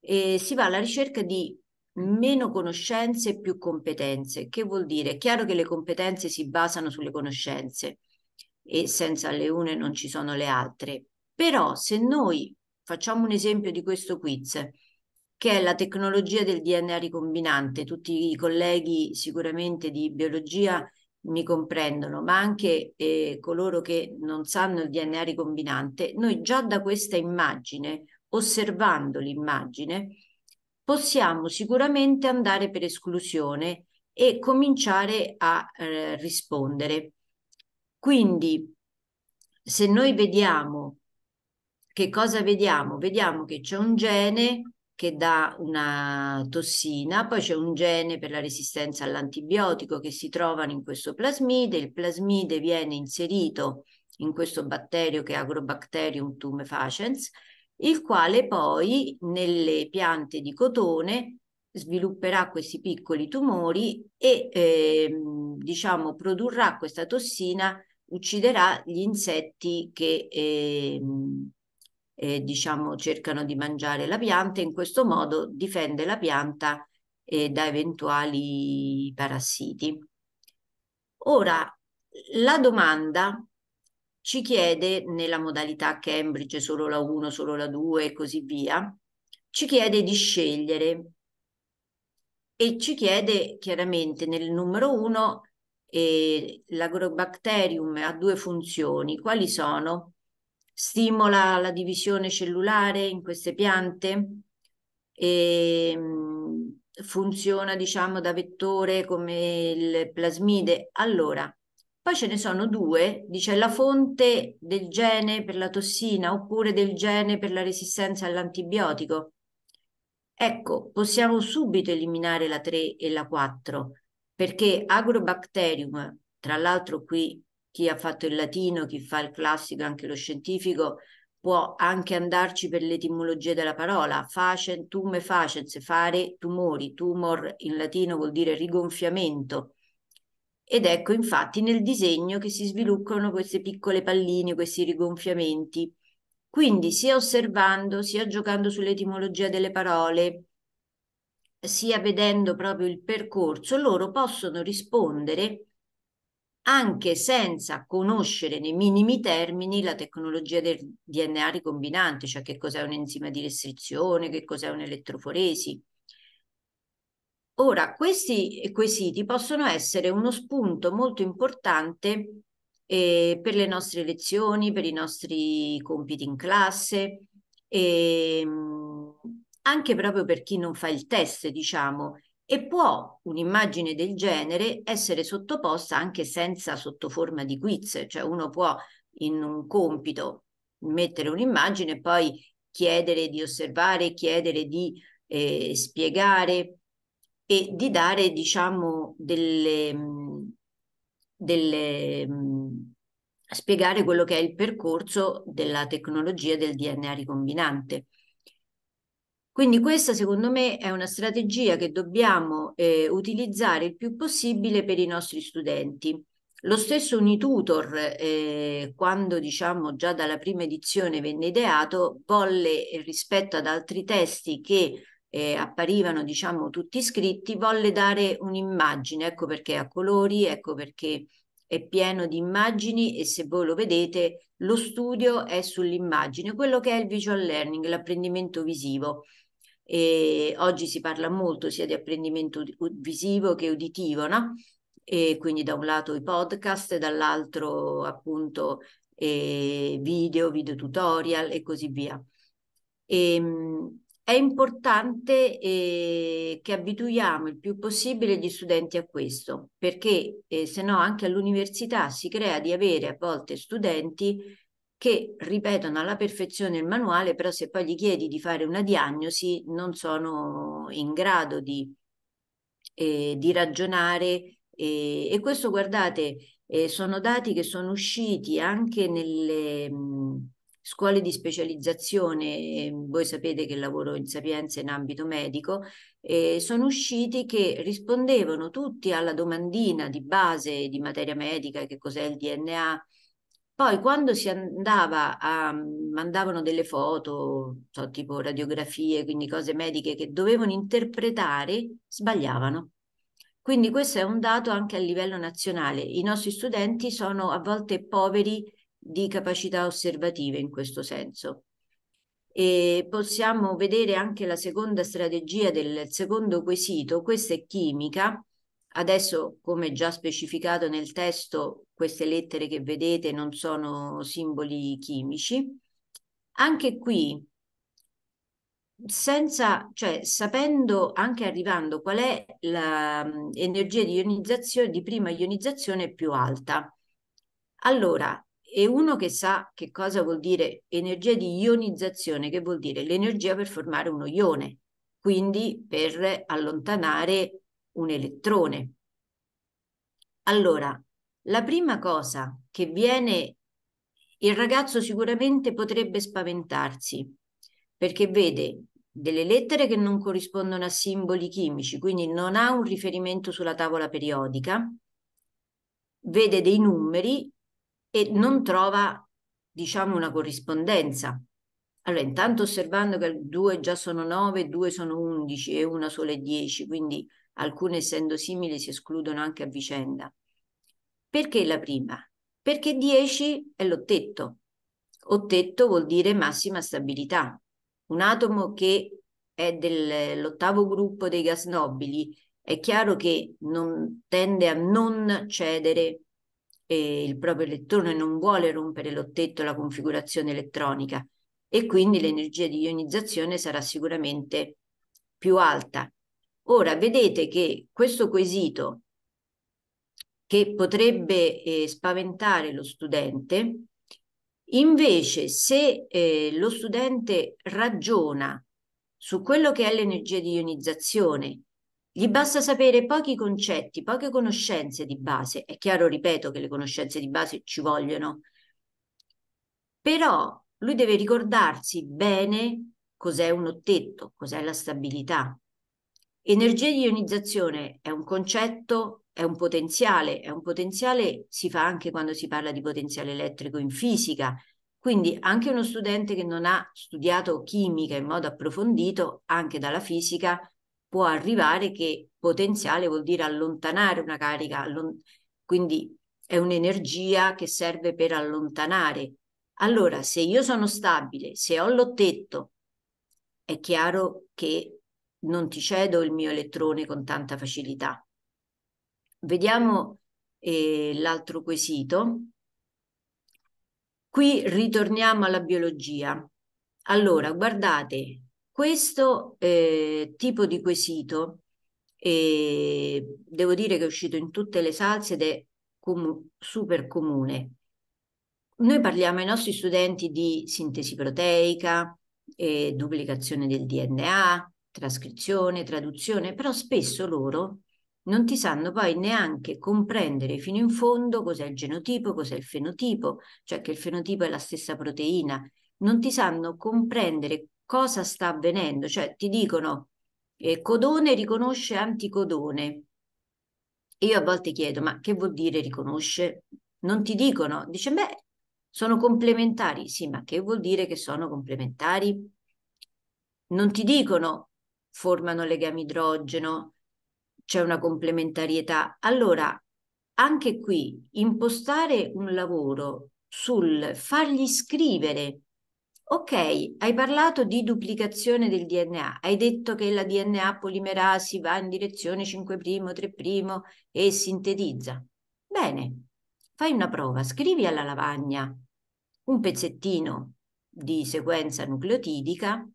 eh, si va alla ricerca di meno conoscenze e più competenze. Che vuol dire? È chiaro che le competenze si basano sulle conoscenze e senza le une non ci sono le altre. Però se noi facciamo un esempio di questo quiz, che è la tecnologia del DNA ricombinante. Tutti i colleghi sicuramente di biologia mi comprendono, ma anche eh, coloro che non sanno il DNA ricombinante, noi già da questa immagine, osservando l'immagine, possiamo sicuramente andare per esclusione e cominciare a eh, rispondere. Quindi, se noi vediamo che cosa vediamo? Vediamo che c'è un gene che dà una tossina, poi c'è un gene per la resistenza all'antibiotico che si trovano in questo plasmide, il plasmide viene inserito in questo batterio che è Agrobacterium tumefaciens, il quale poi nelle piante di cotone svilupperà questi piccoli tumori e eh, diciamo produrrà questa tossina, ucciderà gli insetti che eh, eh, diciamo, cercano di mangiare la pianta e in questo modo difende la pianta eh, da eventuali parassiti. Ora, la domanda ci chiede, nella modalità Cambridge, solo la 1, solo la 2 e così via, ci chiede di scegliere e ci chiede chiaramente nel numero 1 eh, l'agrobacterium ha due funzioni, quali sono? stimola la divisione cellulare in queste piante e ehm, funziona diciamo da vettore come il plasmide. Allora, poi ce ne sono due, dice la fonte del gene per la tossina oppure del gene per la resistenza all'antibiotico. Ecco, possiamo subito eliminare la 3 e la 4 perché Agrobacterium, tra l'altro qui chi ha fatto il latino, chi fa il classico, anche lo scientifico, può anche andarci per l'etimologia della parola, facen, e facens, fare tumori, tumor in latino vuol dire rigonfiamento. Ed ecco infatti nel disegno che si sviluppano queste piccole palline, questi rigonfiamenti. Quindi sia osservando, sia giocando sull'etimologia delle parole, sia vedendo proprio il percorso, loro possono rispondere anche senza conoscere nei minimi termini la tecnologia del DNA ricombinante, cioè che cos'è un enzima di restrizione, che cos'è un'elettroforesi. Ora, questi quesiti possono essere uno spunto molto importante eh, per le nostre lezioni, per i nostri compiti in classe, eh, anche proprio per chi non fa il test, diciamo, e può un'immagine del genere essere sottoposta anche senza sottoforma di quiz, cioè uno può in un compito mettere un'immagine e poi chiedere di osservare, chiedere di eh, spiegare e di dare, diciamo, delle, delle spiegare quello che è il percorso della tecnologia del DNA ricombinante. Quindi questa secondo me è una strategia che dobbiamo eh, utilizzare il più possibile per i nostri studenti. Lo stesso Unitutor, eh, quando diciamo già dalla prima edizione venne ideato, volle eh, rispetto ad altri testi che eh, apparivano diciamo tutti scritti, volle dare un'immagine, ecco perché ha colori, ecco perché è pieno di immagini e se voi lo vedete lo studio è sull'immagine, quello che è il visual learning, l'apprendimento visivo. E oggi si parla molto sia di apprendimento visivo che uditivo, no? E quindi da un lato i podcast, dall'altro appunto eh, video, video tutorial e così via. E, ehm, è importante eh, che abituiamo il più possibile gli studenti a questo, perché eh, se no anche all'università si crea di avere a volte studenti che ripetono alla perfezione il manuale, però se poi gli chiedi di fare una diagnosi non sono in grado di, eh, di ragionare. Eh, e questo, guardate, eh, sono dati che sono usciti anche nelle mh, scuole di specializzazione, voi sapete che lavoro in Sapienza in ambito medico, sono usciti che rispondevano tutti alla domandina di base di materia medica, che cos'è il DNA, poi quando si andava a, mhmm, mandavano delle foto, so, tipo radiografie, quindi cose mediche che dovevano interpretare, sbagliavano. Quindi questo è un dato anche a livello nazionale. I nostri studenti sono a volte poveri di capacità osservative in questo senso. E possiamo vedere anche la seconda strategia del secondo quesito, questa è chimica, Adesso, come già specificato nel testo, queste lettere che vedete non sono simboli chimici. Anche qui, senza, cioè, sapendo, anche arrivando, qual è l'energia di ionizzazione, di prima ionizzazione più alta. Allora, e uno che sa che cosa vuol dire energia di ionizzazione, che vuol dire l'energia per formare uno ione, quindi per allontanare un elettrone. Allora, la prima cosa che viene, il ragazzo sicuramente potrebbe spaventarsi, perché vede delle lettere che non corrispondono a simboli chimici, quindi non ha un riferimento sulla tavola periodica, vede dei numeri e non trova, diciamo, una corrispondenza. Allora, intanto osservando che due già sono 9, due sono 11 e una sola è 10, quindi alcune essendo simili si escludono anche a vicenda. Perché la prima? Perché 10 è l'ottetto. Ottetto vuol dire massima stabilità. Un atomo che è dell'ottavo gruppo dei gas nobili è chiaro che non, tende a non cedere eh, il proprio elettrone, non vuole rompere l'ottetto la configurazione elettronica e quindi l'energia di ionizzazione sarà sicuramente più alta. Ora vedete che questo quesito che potrebbe eh, spaventare lo studente, invece se eh, lo studente ragiona su quello che è l'energia di ionizzazione, gli basta sapere pochi concetti, poche conoscenze di base. È chiaro, ripeto, che le conoscenze di base ci vogliono, però lui deve ricordarsi bene cos'è un ottetto, cos'è la stabilità, Energia di ionizzazione è un concetto, è un potenziale, è un potenziale si fa anche quando si parla di potenziale elettrico in fisica. Quindi anche uno studente che non ha studiato chimica in modo approfondito, anche dalla fisica, può arrivare che potenziale vuol dire allontanare una carica, allont- quindi è un'energia che serve per allontanare. Allora, se io sono stabile, se ho l'ottetto, è chiaro che non ti cedo il mio elettrone con tanta facilità. Vediamo eh, l'altro quesito. Qui ritorniamo alla biologia. Allora, guardate, questo eh, tipo di quesito, eh, devo dire che è uscito in tutte le salse ed è com- super comune. Noi parliamo ai nostri studenti di sintesi proteica, eh, duplicazione del DNA, trascrizione, traduzione, però spesso loro non ti sanno poi neanche comprendere fino in fondo cos'è il genotipo, cos'è il fenotipo, cioè che il fenotipo è la stessa proteina, non ti sanno comprendere cosa sta avvenendo, cioè ti dicono eh, codone riconosce anticodone. E io a volte chiedo, ma che vuol dire riconosce? Non ti dicono, dice, beh, sono complementari, sì, ma che vuol dire che sono complementari? Non ti dicono formano legami idrogeno, c'è una complementarietà. Allora, anche qui, impostare un lavoro sul fargli scrivere. Ok, hai parlato di duplicazione del DNA, hai detto che la DNA polimerasi va in direzione 5', 3' e sintetizza. Bene, fai una prova, scrivi alla lavagna un pezzettino di sequenza nucleotidica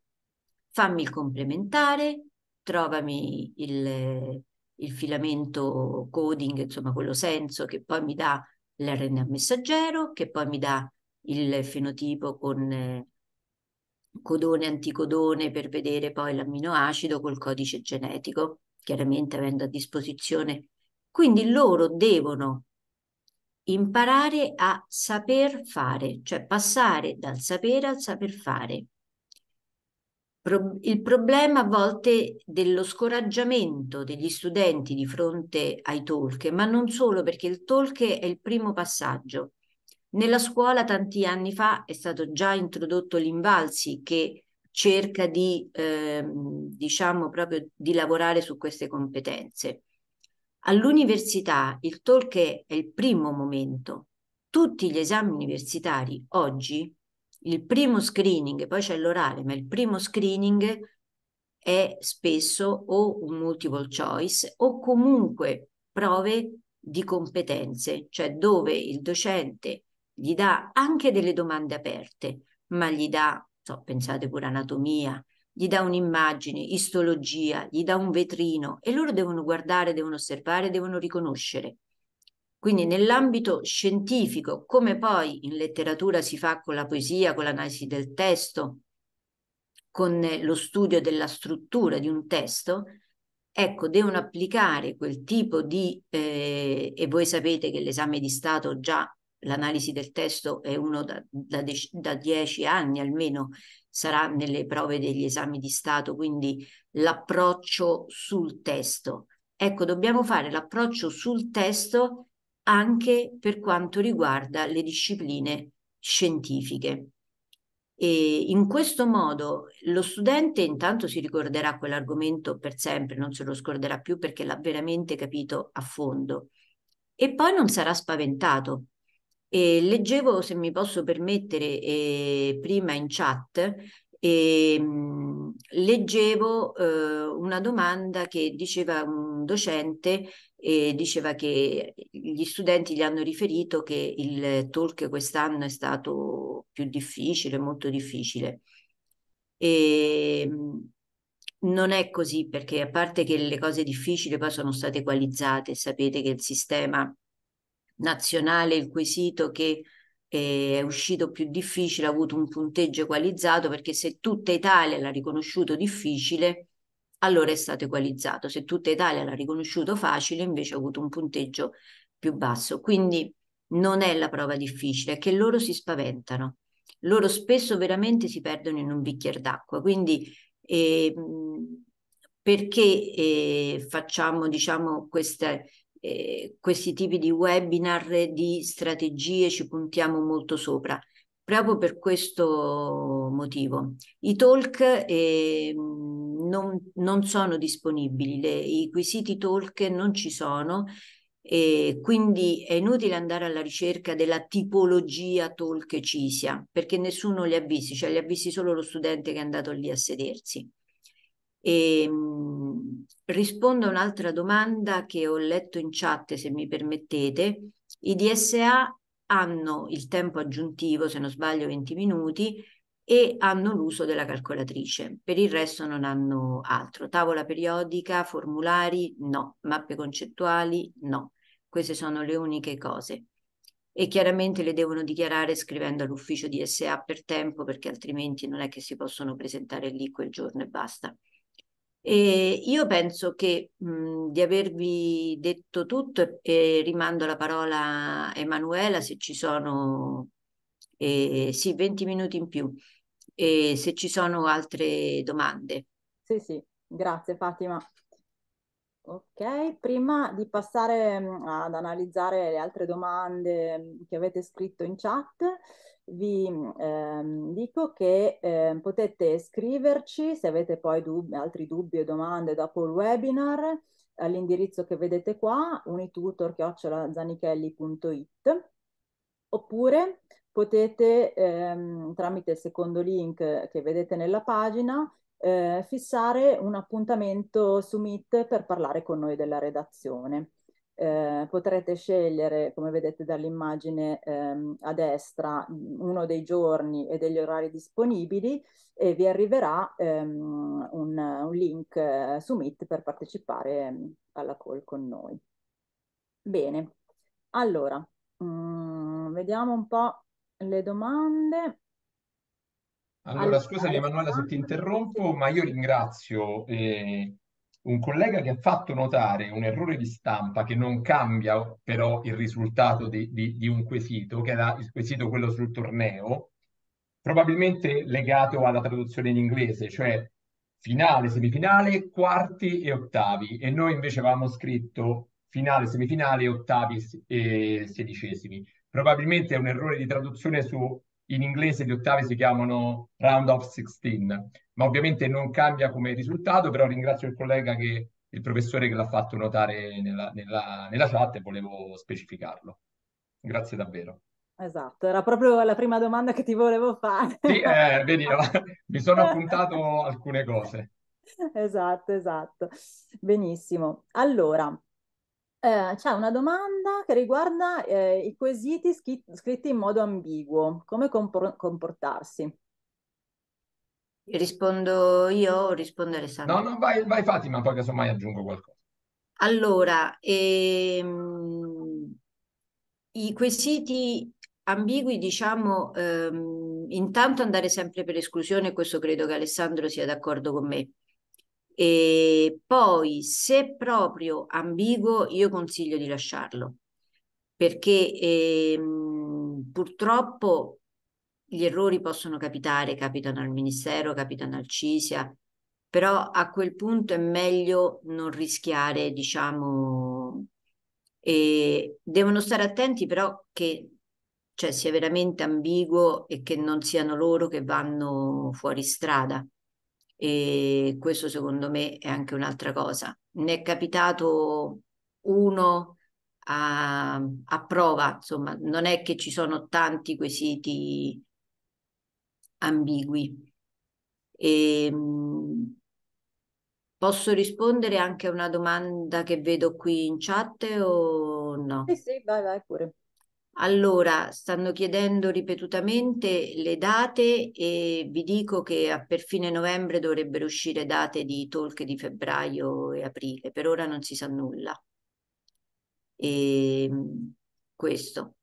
fammi il complementare, trovami il, il filamento coding, insomma quello senso che poi mi dà l'RNA messaggero, che poi mi dà il fenotipo con eh, codone anticodone per vedere poi l'amminoacido col codice genetico, chiaramente avendo a disposizione. Quindi loro devono imparare a saper fare, cioè passare dal sapere al saper fare il problema a volte dello scoraggiamento degli studenti di fronte ai talk, ma non solo perché il talk è il primo passaggio. Nella scuola tanti anni fa è stato già introdotto l'Invalsi che cerca di, eh, diciamo, proprio di lavorare su queste competenze. All'università il talk è il primo momento. Tutti gli esami universitari oggi il primo screening, poi c'è l'orale, ma il primo screening è spesso o un multiple choice o comunque prove di competenze, cioè dove il docente gli dà anche delle domande aperte, ma gli dà, so, pensate pure anatomia, gli dà un'immagine, istologia, gli dà un vetrino e loro devono guardare, devono osservare, devono riconoscere. Quindi nell'ambito scientifico, come poi in letteratura si fa con la poesia, con l'analisi del testo, con eh, lo studio della struttura di un testo, ecco, devono applicare quel tipo di, eh, e voi sapete che l'esame di Stato già l'analisi del testo è uno da, da, da, dieci anni almeno sarà nelle prove degli esami di Stato, quindi l'approccio sul testo. Ecco, dobbiamo fare l'approccio sul testo anche per quanto riguarda le discipline scientifiche. E in questo modo lo studente intanto si ricorderà quell'argomento per sempre, non se lo scorderà più perché l'ha veramente capito a fondo e poi non sarà spaventato. E leggevo, se mi posso permettere, eh, prima in chat eh, leggevo eh, una domanda che diceva un docente e diceva che gli studenti gli hanno riferito che il talk quest'anno è stato più difficile, molto difficile. E ehm, non è così perché a parte che le cose difficili poi sono state equalizzate, sapete che il sistema nazionale, il quesito che è uscito più difficile, ha avuto un punteggio equalizzato perché se tutta Italia l'ha riconosciuto difficile, allora è stato equalizzato. Se tutta Italia l'ha riconosciuto facile, invece ha avuto un punteggio più basso. Quindi non è la prova difficile, è che loro si spaventano. Loro spesso veramente si perdono in un bicchiere d'acqua. Quindi eh, perché eh, facciamo diciamo, queste eh, questi tipi di webinar, di strategie, ci puntiamo molto sopra, proprio per questo motivo. I talk eh, non, non, sono disponibili, le, i quesiti talk non ci sono, e quindi è inutile andare alla ricerca della tipologia talk CISIA perché nessuno li ha visti, cioè li ha visti solo lo studente che è andato lì a sedersi. E, ehm, rispondo a un'altra domanda che ho letto in chat, se mi permettete. I DSA hanno il tempo aggiuntivo, se non sbaglio 20 minuti, e hanno l'uso della calcolatrice. Per il resto non hanno altro. Tavola periodica, formulari, no. Mappe concettuali, no. Queste sono le uniche cose. E chiaramente le devono dichiarare scrivendo all'ufficio DSA per tempo, perché altrimenti non è che si possono presentare lì quel giorno e basta. E io penso che mh, mhmm, di avervi detto tutto e rimando la parola a Emanuela se ci sono eh, sì, 20 minuti in più e se ci sono altre domande. Sì, sì, grazie Fatima. Ok, prima di passare mm, ad analizzare le altre domande mm, che avete scritto in chat, vi ehm, dico che eh, potete scriverci se avete poi dub altri dubbi o domande dopo il webinar all'indirizzo che vedete qua, unitutor oppure potete ehm, tramite il secondo link che vedete nella pagina eh, fissare un appuntamento su Meet per parlare con noi della redazione. Eh, potrete scegliere, come vedete dall'immagine ehm, a destra, uno dei giorni e degli orari disponibili e vi arriverà ehm, un, un, link eh, su Meet per partecipare ehm, alla call con noi. Bene, allora, mh, mm, vediamo un po' le domande. Allora, scusami Emanuela se ti interrompo, ma io ringrazio eh, un collega che ha fatto notare un errore di stampa che non cambia però il risultato di, di, di un quesito, che era il quesito quello sul torneo, probabilmente legato alla traduzione in inglese, cioè finale, semifinale, quarti e ottavi, e noi invece avevamo scritto finale, semifinale, ottavi e sedicesimi. Probabilmente è un errore di traduzione su in inglese gli ottavi si chiamano round of 16, ma ovviamente non cambia come risultato, però ringrazio il collega che il professore che l'ha fatto notare nella, nella, nella chat e volevo specificarlo. Grazie davvero. Esatto, era proprio la prima domanda che ti volevo fare. Sì, eh, vedi, *laughs* *laughs* mi sono appuntato alcune cose. Esatto, esatto. Benissimo. Allora, eh, c'è una domanda che riguarda eh, i quesiti schi- scritti in modo ambiguo, come compor- comportarsi? Rispondo io o risponde Alessandro? No, no, vai, vai Fatima, poi casomai aggiungo qualcosa. Allora, ehm, i quesiti ambigui, diciamo, ehm, intanto andare sempre per esclusione, questo credo che Alessandro sia d'accordo con me. E poi, se proprio ambiguo, io consiglio di lasciarlo, perché ehm, purtroppo gli errori possono capitare, capitano al Ministero, capitano al CISIA, però a quel punto è meglio non rischiare, diciamo, eh, devono stare attenti però che cioè, sia veramente ambiguo e che non siano loro che vanno fuori strada e questo secondo me è anche un'altra cosa. Ne è capitato uno a, a prova, insomma, non è che ci sono tanti quesiti ambigui. E, ehm, Posso rispondere anche a una domanda che vedo qui in chat o no? Sì, sì, vai, vai pure. Allora, stanno chiedendo ripetutamente le date e vi dico che per fine novembre dovrebbero uscire date di talk di febbraio e aprile, per ora non si sa nulla. E ehm, questo.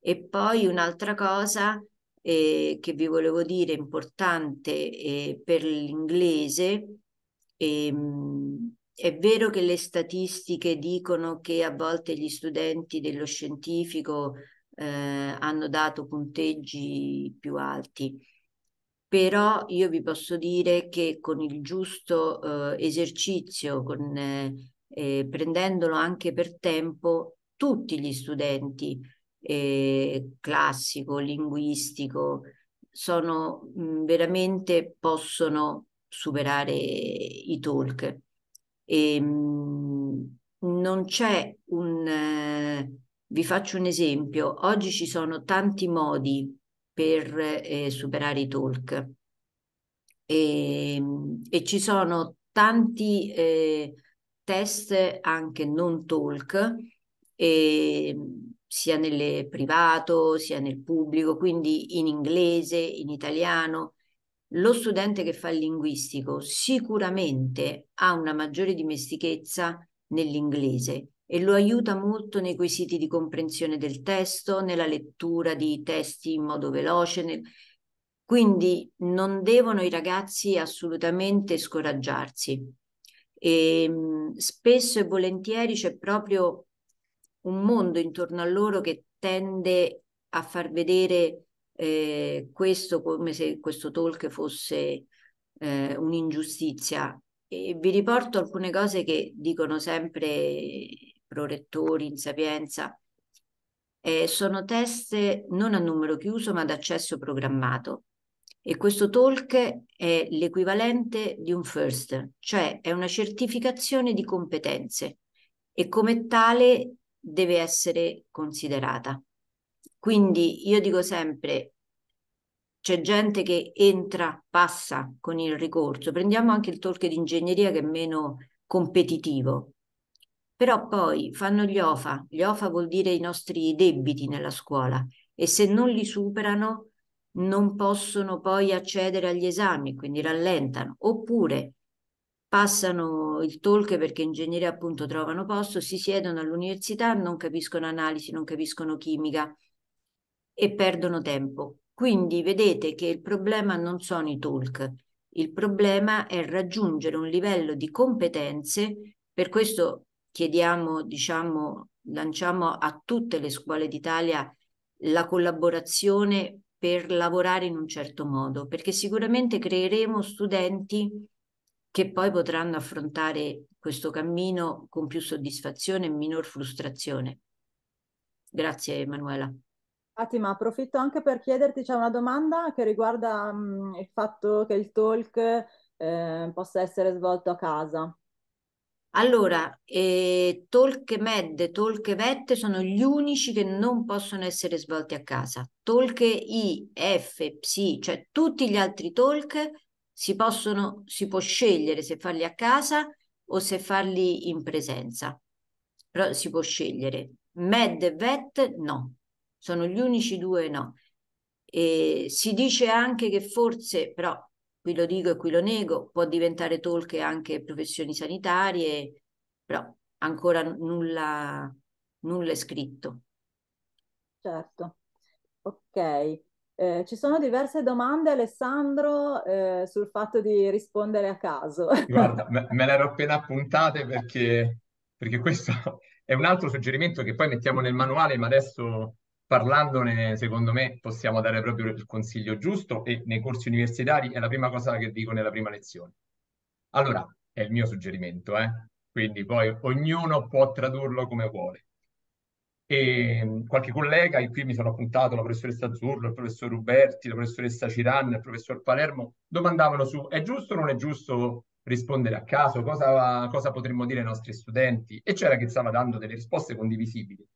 E poi un'altra cosa eh, che vi volevo dire importante eh, per l'inglese, eh, è vero che le statistiche dicono che a volte gli studenti dello scientifico eh, hanno dato punteggi più alti. Però io vi posso dire che con il giusto eh, esercizio, con, eh, eh prendendolo anche per tempo, tutti gli studenti, eh, classico, linguistico, sono mh, mm, veramente possono superare i talk. E, ehm, mh, non c'è un eh, vi faccio un esempio, oggi ci sono tanti modi per eh, superare i talk e, ehm, e ci sono tanti eh, test anche non talk, eh, sia nel privato sia nel pubblico, quindi in inglese, in italiano. Lo studente che fa il linguistico sicuramente ha una maggiore dimestichezza nell'inglese e lo aiuta molto nei quesiti di comprensione del testo, nella lettura di testi in modo veloce. Nel... Quindi non devono i ragazzi assolutamente scoraggiarsi. E, ehm, spesso e volentieri c'è proprio un mondo intorno a loro che tende a far vedere eh, questo come se questo talk fosse eh, un'ingiustizia. E vi riporto alcune cose che dicono sempre prorettori in Sapienza. Eh, sono test non a numero chiuso ma ad accesso programmato e questo talk è l'equivalente di un first, cioè è una certificazione di competenze e come tale deve essere considerata. Quindi io dico sempre, c'è gente che entra, passa con il ricorso. Prendiamo anche il talk di ingegneria che è meno competitivo. Però poi fanno gli OFA, gli OFA vuol dire i nostri debiti nella scuola e se non li superano non possono poi accedere agli esami, quindi rallentano, oppure passano il talk perché ingegneri appunto trovano posto, si siedono all'università, non capiscono analisi, non capiscono chimica e perdono tempo. Quindi vedete che il problema non sono i talk, il problema è raggiungere un livello di competenze, per questo chiediamo, diciamo, lanciamo a tutte le scuole d'Italia la collaborazione per lavorare in un certo modo, perché sicuramente creeremo studenti che poi potranno affrontare questo cammino con più soddisfazione e minor frustrazione. Grazie Emanuela. Fatima, approfitto anche per chiederti, c'è una domanda che riguarda mh, mm, il fatto che il talk eh, possa essere svolto a casa. Allora, eh, talk med, talk vet sono gli unici che non possono essere svolti a casa. Talk I, F, Psi, cioè tutti gli altri talk si possono, si può scegliere se farli a casa o se farli in presenza. Però si può scegliere. Med e vet no, sono gli unici due no. E si dice anche che forse, però qui lo dico e qui lo nego, può diventare talk anche professioni sanitarie, però ancora nulla, nulla è scritto. Certo, ok. Eh, ci sono diverse domande, Alessandro, eh, sul fatto di rispondere a caso. *laughs* Guarda, me, me l'ero appena appuntate perché, perché, questo *laughs* è un altro suggerimento che poi mettiamo nel manuale, ma adesso parlandone, secondo me, possiamo dare proprio il consiglio giusto e nei corsi universitari è la prima cosa che dico nella prima lezione. Allora, è il mio suggerimento, eh? quindi poi ognuno può tradurlo come vuole. E ehm, qualche collega, e qui mi sono appuntato la professoressa Azzurro, il professor Ruberti, la professoressa Ciran, il professor Palermo, domandavano su è giusto o non è giusto rispondere a caso, cosa, cosa potremmo dire ai nostri studenti, e c'era che stava dando delle risposte condivisibili.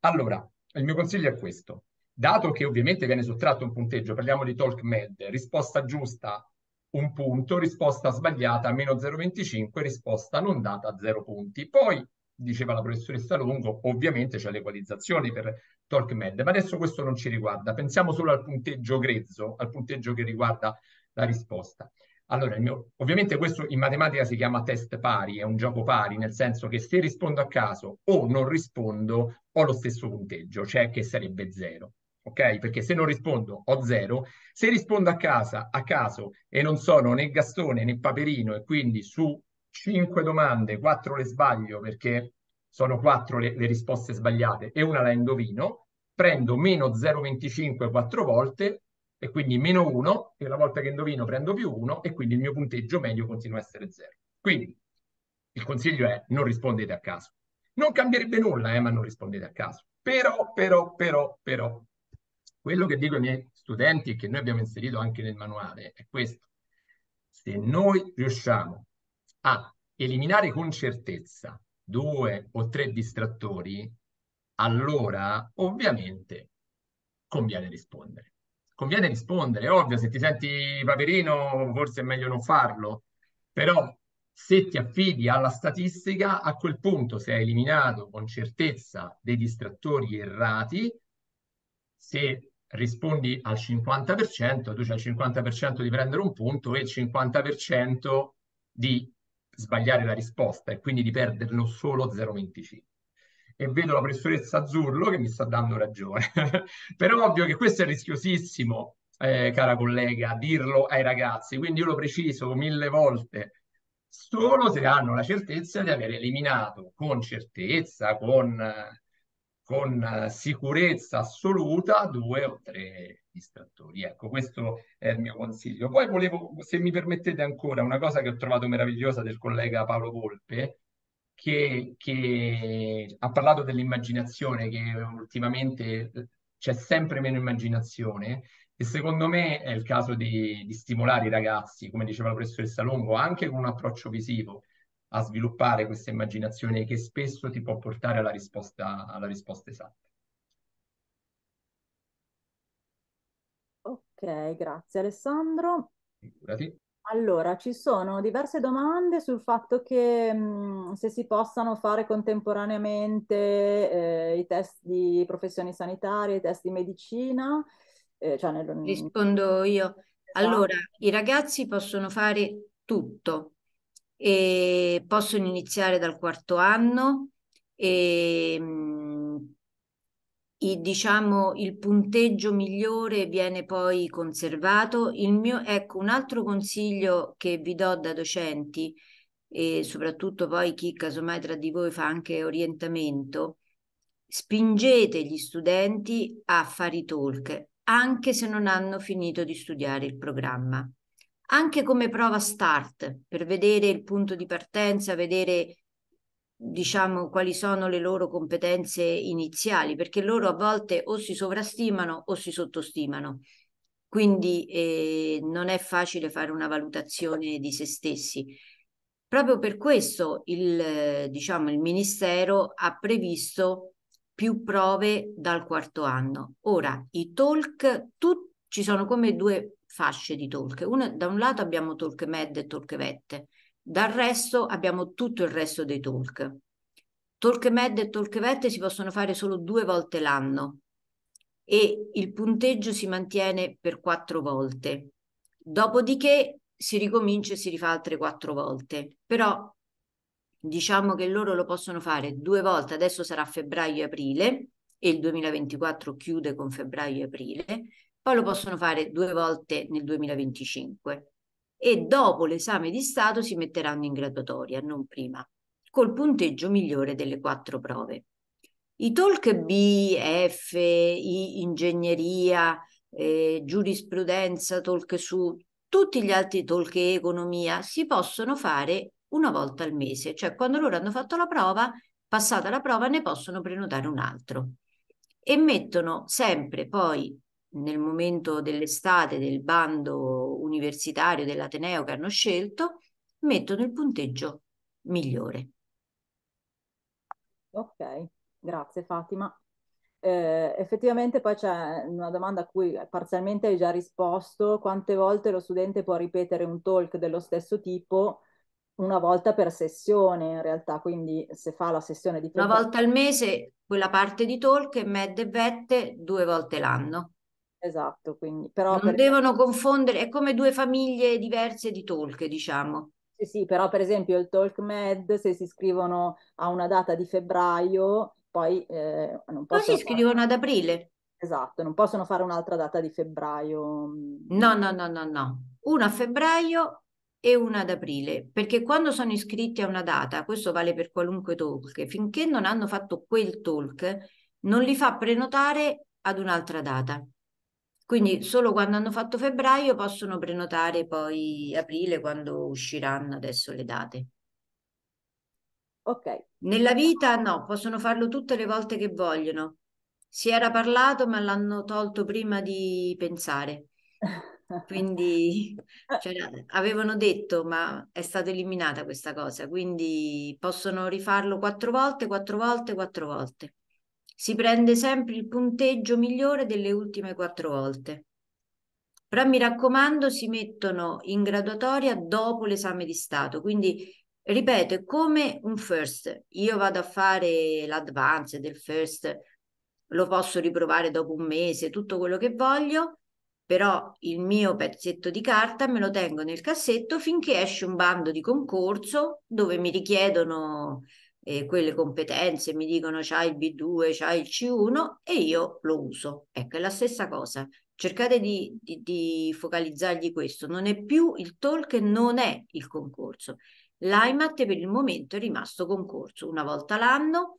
Allora, il mio consiglio è questo. Dato che ovviamente viene sottratto un punteggio, parliamo di talk med, risposta giusta un punto, risposta sbagliata meno 0,25, risposta non data 0 punti. Poi, diceva la professoressa Longo, ovviamente c'è l'equalizzazione per talk med, ma adesso questo non ci riguarda, pensiamo solo al punteggio grezzo, al punteggio che riguarda la risposta. Allora, mio, ovviamente questo in matematica si chiama test pari, è un gioco pari, nel senso che se rispondo a caso o non rispondo, ho lo stesso punteggio, cioè che sarebbe 0. Ok? Perché se non rispondo ho 0, se rispondo a casa a caso e non sono né Gastone né Paperino e quindi su 5 domande 4 le sbaglio perché sono 4 le, le risposte sbagliate e una la indovino, prendo meno 0,25 4 volte e quindi meno 1 e una volta che indovino prendo più 1 e quindi il mio punteggio medio continua a essere 0. Quindi il consiglio è non rispondete a caso. Non cambierebbe nulla, eh, ma non rispondete a caso. Però, però, però, però, quello che dico ai miei studenti e che noi abbiamo inserito anche nel manuale è questo. Se noi riusciamo a eliminare con certezza due o tre distrattori, allora ovviamente conviene rispondere. Conviene rispondere, ovvio, se ti senti paperino forse è meglio non farlo, però se ti affidi alla statistica, a quel punto se hai eliminato con certezza dei distrattori errati. Se rispondi al 50%, tu c'è il 50% di prendere un punto e il 50% di sbagliare la risposta e quindi di perderlo solo 0,25. E vedo la professoressa Azzurro che mi sta dando ragione. *laughs* Però ovvio che questo è rischiosissimo, eh, cara collega, dirlo ai ragazzi. Quindi io lo preciso mille volte solo se hanno la certezza di aver eliminato con certezza, con, con eh, sicurezza assoluta due o tre distrattori. Ecco, questo è il mio consiglio. Poi volevo, se mi permettete ancora, una cosa che ho trovato meravigliosa del collega Paolo Volpe, che, che ha parlato dell'immaginazione, che ultimamente eh, c'è sempre meno immaginazione. E secondo me è il caso di, di stimolare i ragazzi, come diceva la professoressa Longo, anche con un approccio visivo a sviluppare questa immaginazione che spesso ti può portare alla risposta, alla risposta esatta. Ok, grazie Alessandro. Figurati. Allora, ci sono diverse domande sul fatto che mh, mm, se si possano fare contemporaneamente eh, i test di professioni sanitarie, i test di medicina, eh, cioè nel... Mm, Rispondo io. Esatto. Allora, i ragazzi possono fare tutto. E possono iniziare dal quarto anno e ehm, i, diciamo il punteggio migliore viene poi conservato. Il mio, ecco, un altro consiglio che vi do da docenti e soprattutto poi chi casomai tra di voi fa anche orientamento, spingete gli studenti a fare i talk, anche se non hanno finito di studiare il programma. Anche come prova start, per vedere il punto di partenza, vedere diciamo quali sono le loro competenze iniziali, perché loro a volte o si sovrastimano o si sottostimano. Quindi eh, non è facile fare una valutazione di se stessi. Proprio per questo il, diciamo, il Ministero ha previsto più prove dal quarto anno. Ora, i talk, tut, ci sono come due fasce di talk. Uno, da un lato abbiamo talk med e talk vette, dal resto abbiamo tutto il resto dei talk. Talk med e talk vette si possono fare solo due volte l'anno e il punteggio si mantiene per quattro volte. Dopodiché si ricomincia e si rifà altre quattro volte, però diciamo che loro lo possono fare due volte, adesso sarà febbraio e aprile e il 2024 chiude con febbraio e aprile, poi lo possono fare due volte nel 2025 e dopo l'esame di Stato si metteranno in graduatoria, non prima, col punteggio migliore delle quattro prove. I talk B, F, I, ingegneria, eh, giurisprudenza, talk su, tutti gli altri talk economia si possono fare una volta al mese, cioè quando loro hanno fatto la prova, passata la prova ne possono prenotare un altro e mettono sempre poi nel momento dell'estate del bando universitario dell'Ateneo che hanno scelto, mettono il punteggio migliore. Ok, grazie Fatima. Eh, effettivamente poi c'è una domanda a cui parzialmente hai già risposto, quante volte lo studente può ripetere un talk dello stesso tipo una volta per sessione in realtà, quindi se fa la sessione di... Una volta al mese quella parte di talk e med e vette due volte l'anno. Esatto, quindi però... Non per... devono confondere, è come due famiglie diverse di talk, diciamo. Sì, sì, però per esempio il talk med, se si scrivono a una data di febbraio, poi eh, non Poi si scrivono ad aprile. Esatto, non possono fare un'altra data di febbraio. Mm. No, no, no, no, no. Una a febbraio e una ad aprile, perché quando sono iscritti a una data, questo vale per qualunque talk, finché non hanno fatto quel talk, non li fa prenotare ad un'altra data. Quindi solo quando hanno fatto febbraio possono prenotare poi aprile quando usciranno adesso le date. Ok. Nella vita no, possono farlo tutte le volte che vogliono. Si era parlato ma l'hanno tolto prima di pensare. *laughs* Quindi cioè, avevano detto, ma è stata eliminata questa cosa, quindi possono rifarlo quattro volte, quattro volte, quattro volte. Si prende sempre il punteggio migliore delle ultime quattro volte. Però mi raccomando, si mettono in graduatoria dopo l'esame di Stato, quindi ripeto, è come un first. Io vado a fare l'advance del first, lo posso riprovare dopo un mese, tutto quello che voglio, però il mio pezzetto di carta me lo tengo nel cassetto finché esce un bando di concorso dove mi richiedono eh, quelle competenze, mi dicono c'hai il B2, c'hai il C1 e io lo uso. Ecco, è la stessa cosa. Cercate di, di, di focalizzargli questo. Non è più il talk, non è il concorso. L'IMAT per il momento è rimasto concorso una volta l'anno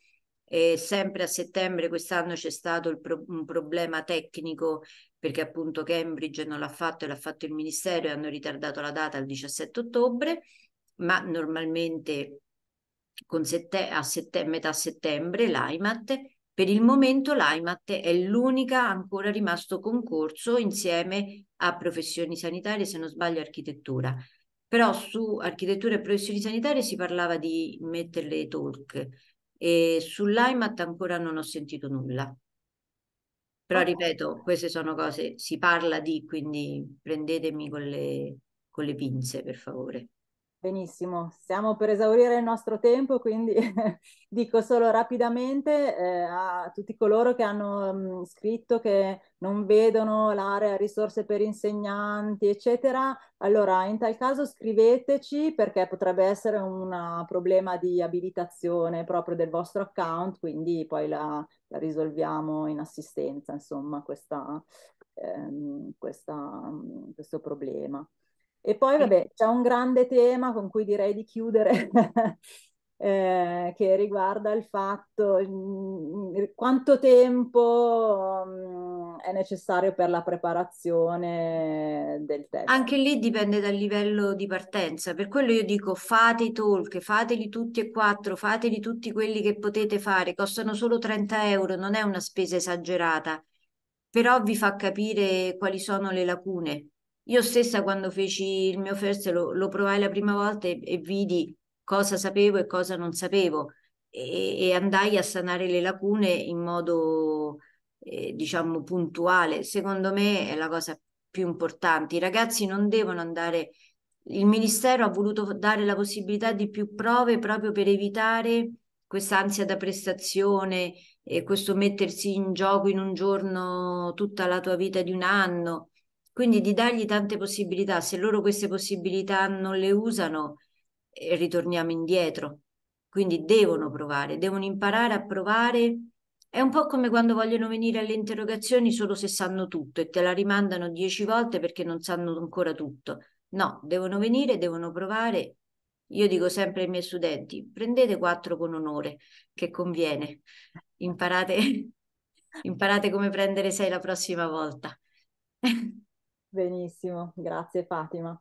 e sempre a settembre quest'anno c'è stato pro- un problema tecnico perché appunto Cambridge non l'ha fatto e l'ha fatto il Ministero e hanno ritardato la data al 17 ottobre, ma normalmente sette- a sette- metà settembre l'IMAT. Per il momento l'IMAT è l'unica ancora rimasto concorso insieme a professioni sanitarie, se non sbaglio architettura però su architettura e professioni sanitarie si parlava di metterle talk e sull'iMat ancora non ho sentito nulla. Però ripeto, queste sono cose, si parla di, quindi prendetemi con le, con le pinze per favore. Benissimo, stiamo per esaurire il nostro tempo, quindi *laughs* dico solo rapidamente eh, a tutti coloro che hanno mh, mm, scritto che non vedono l'area risorse per insegnanti, eccetera. Allora, in tal caso scriveteci perché potrebbe essere un problema di abilitazione proprio del vostro account, quindi poi la, la risolviamo in assistenza, insomma, questa, ehm, questa, mm, questo problema. E poi, vabbè, c'è un grande tema con cui direi di chiudere, *laughs* eh, che riguarda il fatto mh, mm, mm, quanto tempo mh, mm, è necessario per la preparazione del testo. Anche lì dipende dal livello di partenza, per quello io dico fate i talk, fateli tutti e quattro, fateli tutti quelli che potete fare, costano solo 30 euro, non è una spesa esagerata, però vi fa capire quali sono le lacune io stessa quando feci il mio first lo, lo provai la prima volta e, e, vidi cosa sapevo e cosa non sapevo e, e andai a sanare le lacune in modo eh, diciamo puntuale. Secondo me è la cosa più importante. I ragazzi non devono andare il Ministero ha voluto dare la possibilità di più prove proprio per evitare questa ansia da prestazione e questo mettersi in gioco in un giorno tutta la tua vita di un anno. Quindi di dargli tante possibilità, se loro queste possibilità non le usano, eh, ritorniamo indietro. Quindi devono provare, devono imparare a provare. È un po' come quando vogliono venire alle interrogazioni solo se sanno tutto e te la rimandano dieci volte perché non sanno ancora tutto. No, devono venire, devono provare. Io dico sempre ai miei studenti, prendete quattro con onore, che conviene. Imparate, *laughs* imparate come prendere sei la prossima volta. *laughs* Benissimo, grazie Fatima.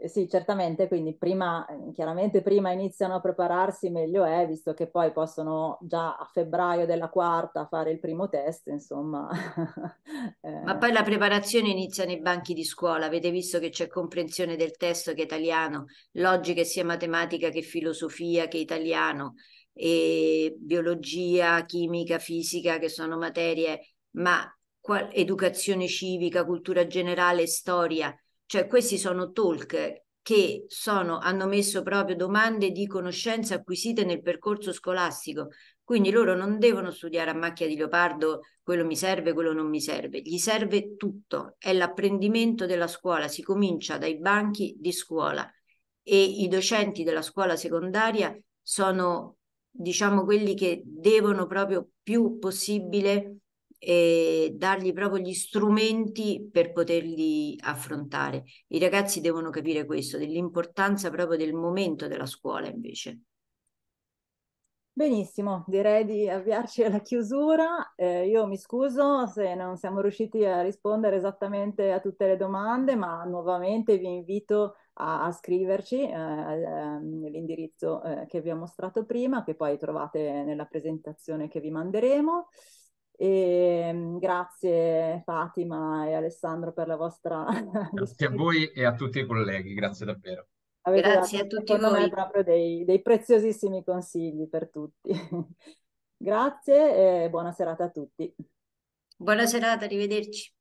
Eh sì, certamente, quindi prima, eh, chiaramente prima iniziano a prepararsi, meglio è, visto che poi possono già a febbraio della quarta fare il primo test, insomma. *laughs* eh. Ma poi la preparazione inizia nei banchi di scuola, avete visto che c'è comprensione del testo che è italiano, logica sia matematica che filosofia che italiano, e biologia, chimica, fisica che sono materie, ma qual- educazione civica, cultura generale, storia, cioè questi sono talk che sono, hanno messo proprio domande di conoscenze acquisite nel percorso scolastico. Quindi loro non devono studiare a macchia di leopardo quello mi serve, quello non mi serve, gli serve tutto, è l'apprendimento della scuola, si comincia dai banchi di scuola e i docenti della scuola secondaria sono diciamo quelli che devono proprio più possibile e dargli proprio gli strumenti per poterli affrontare. I ragazzi devono capire questo, dell'importanza proprio del momento della scuola invece. Benissimo, direi di avviarci alla chiusura. Eh, io mi scuso se non siamo riusciti a rispondere esattamente a tutte le domande, ma nuovamente vi invito a, a scriverci eh, all'indirizzo ehm, eh, che vi ho mostrato prima, che poi trovate nella presentazione che vi manderemo. E ehm, grazie Fatima e Alessandro per la vostra... *laughs* Grazie a voi e a tutti i colleghi, grazie davvero. Avete grazie dato, a tutti voi. proprio dei, dei preziosissimi consigli per tutti. *laughs* grazie e buona serata a tutti. Buona serata, arrivederci.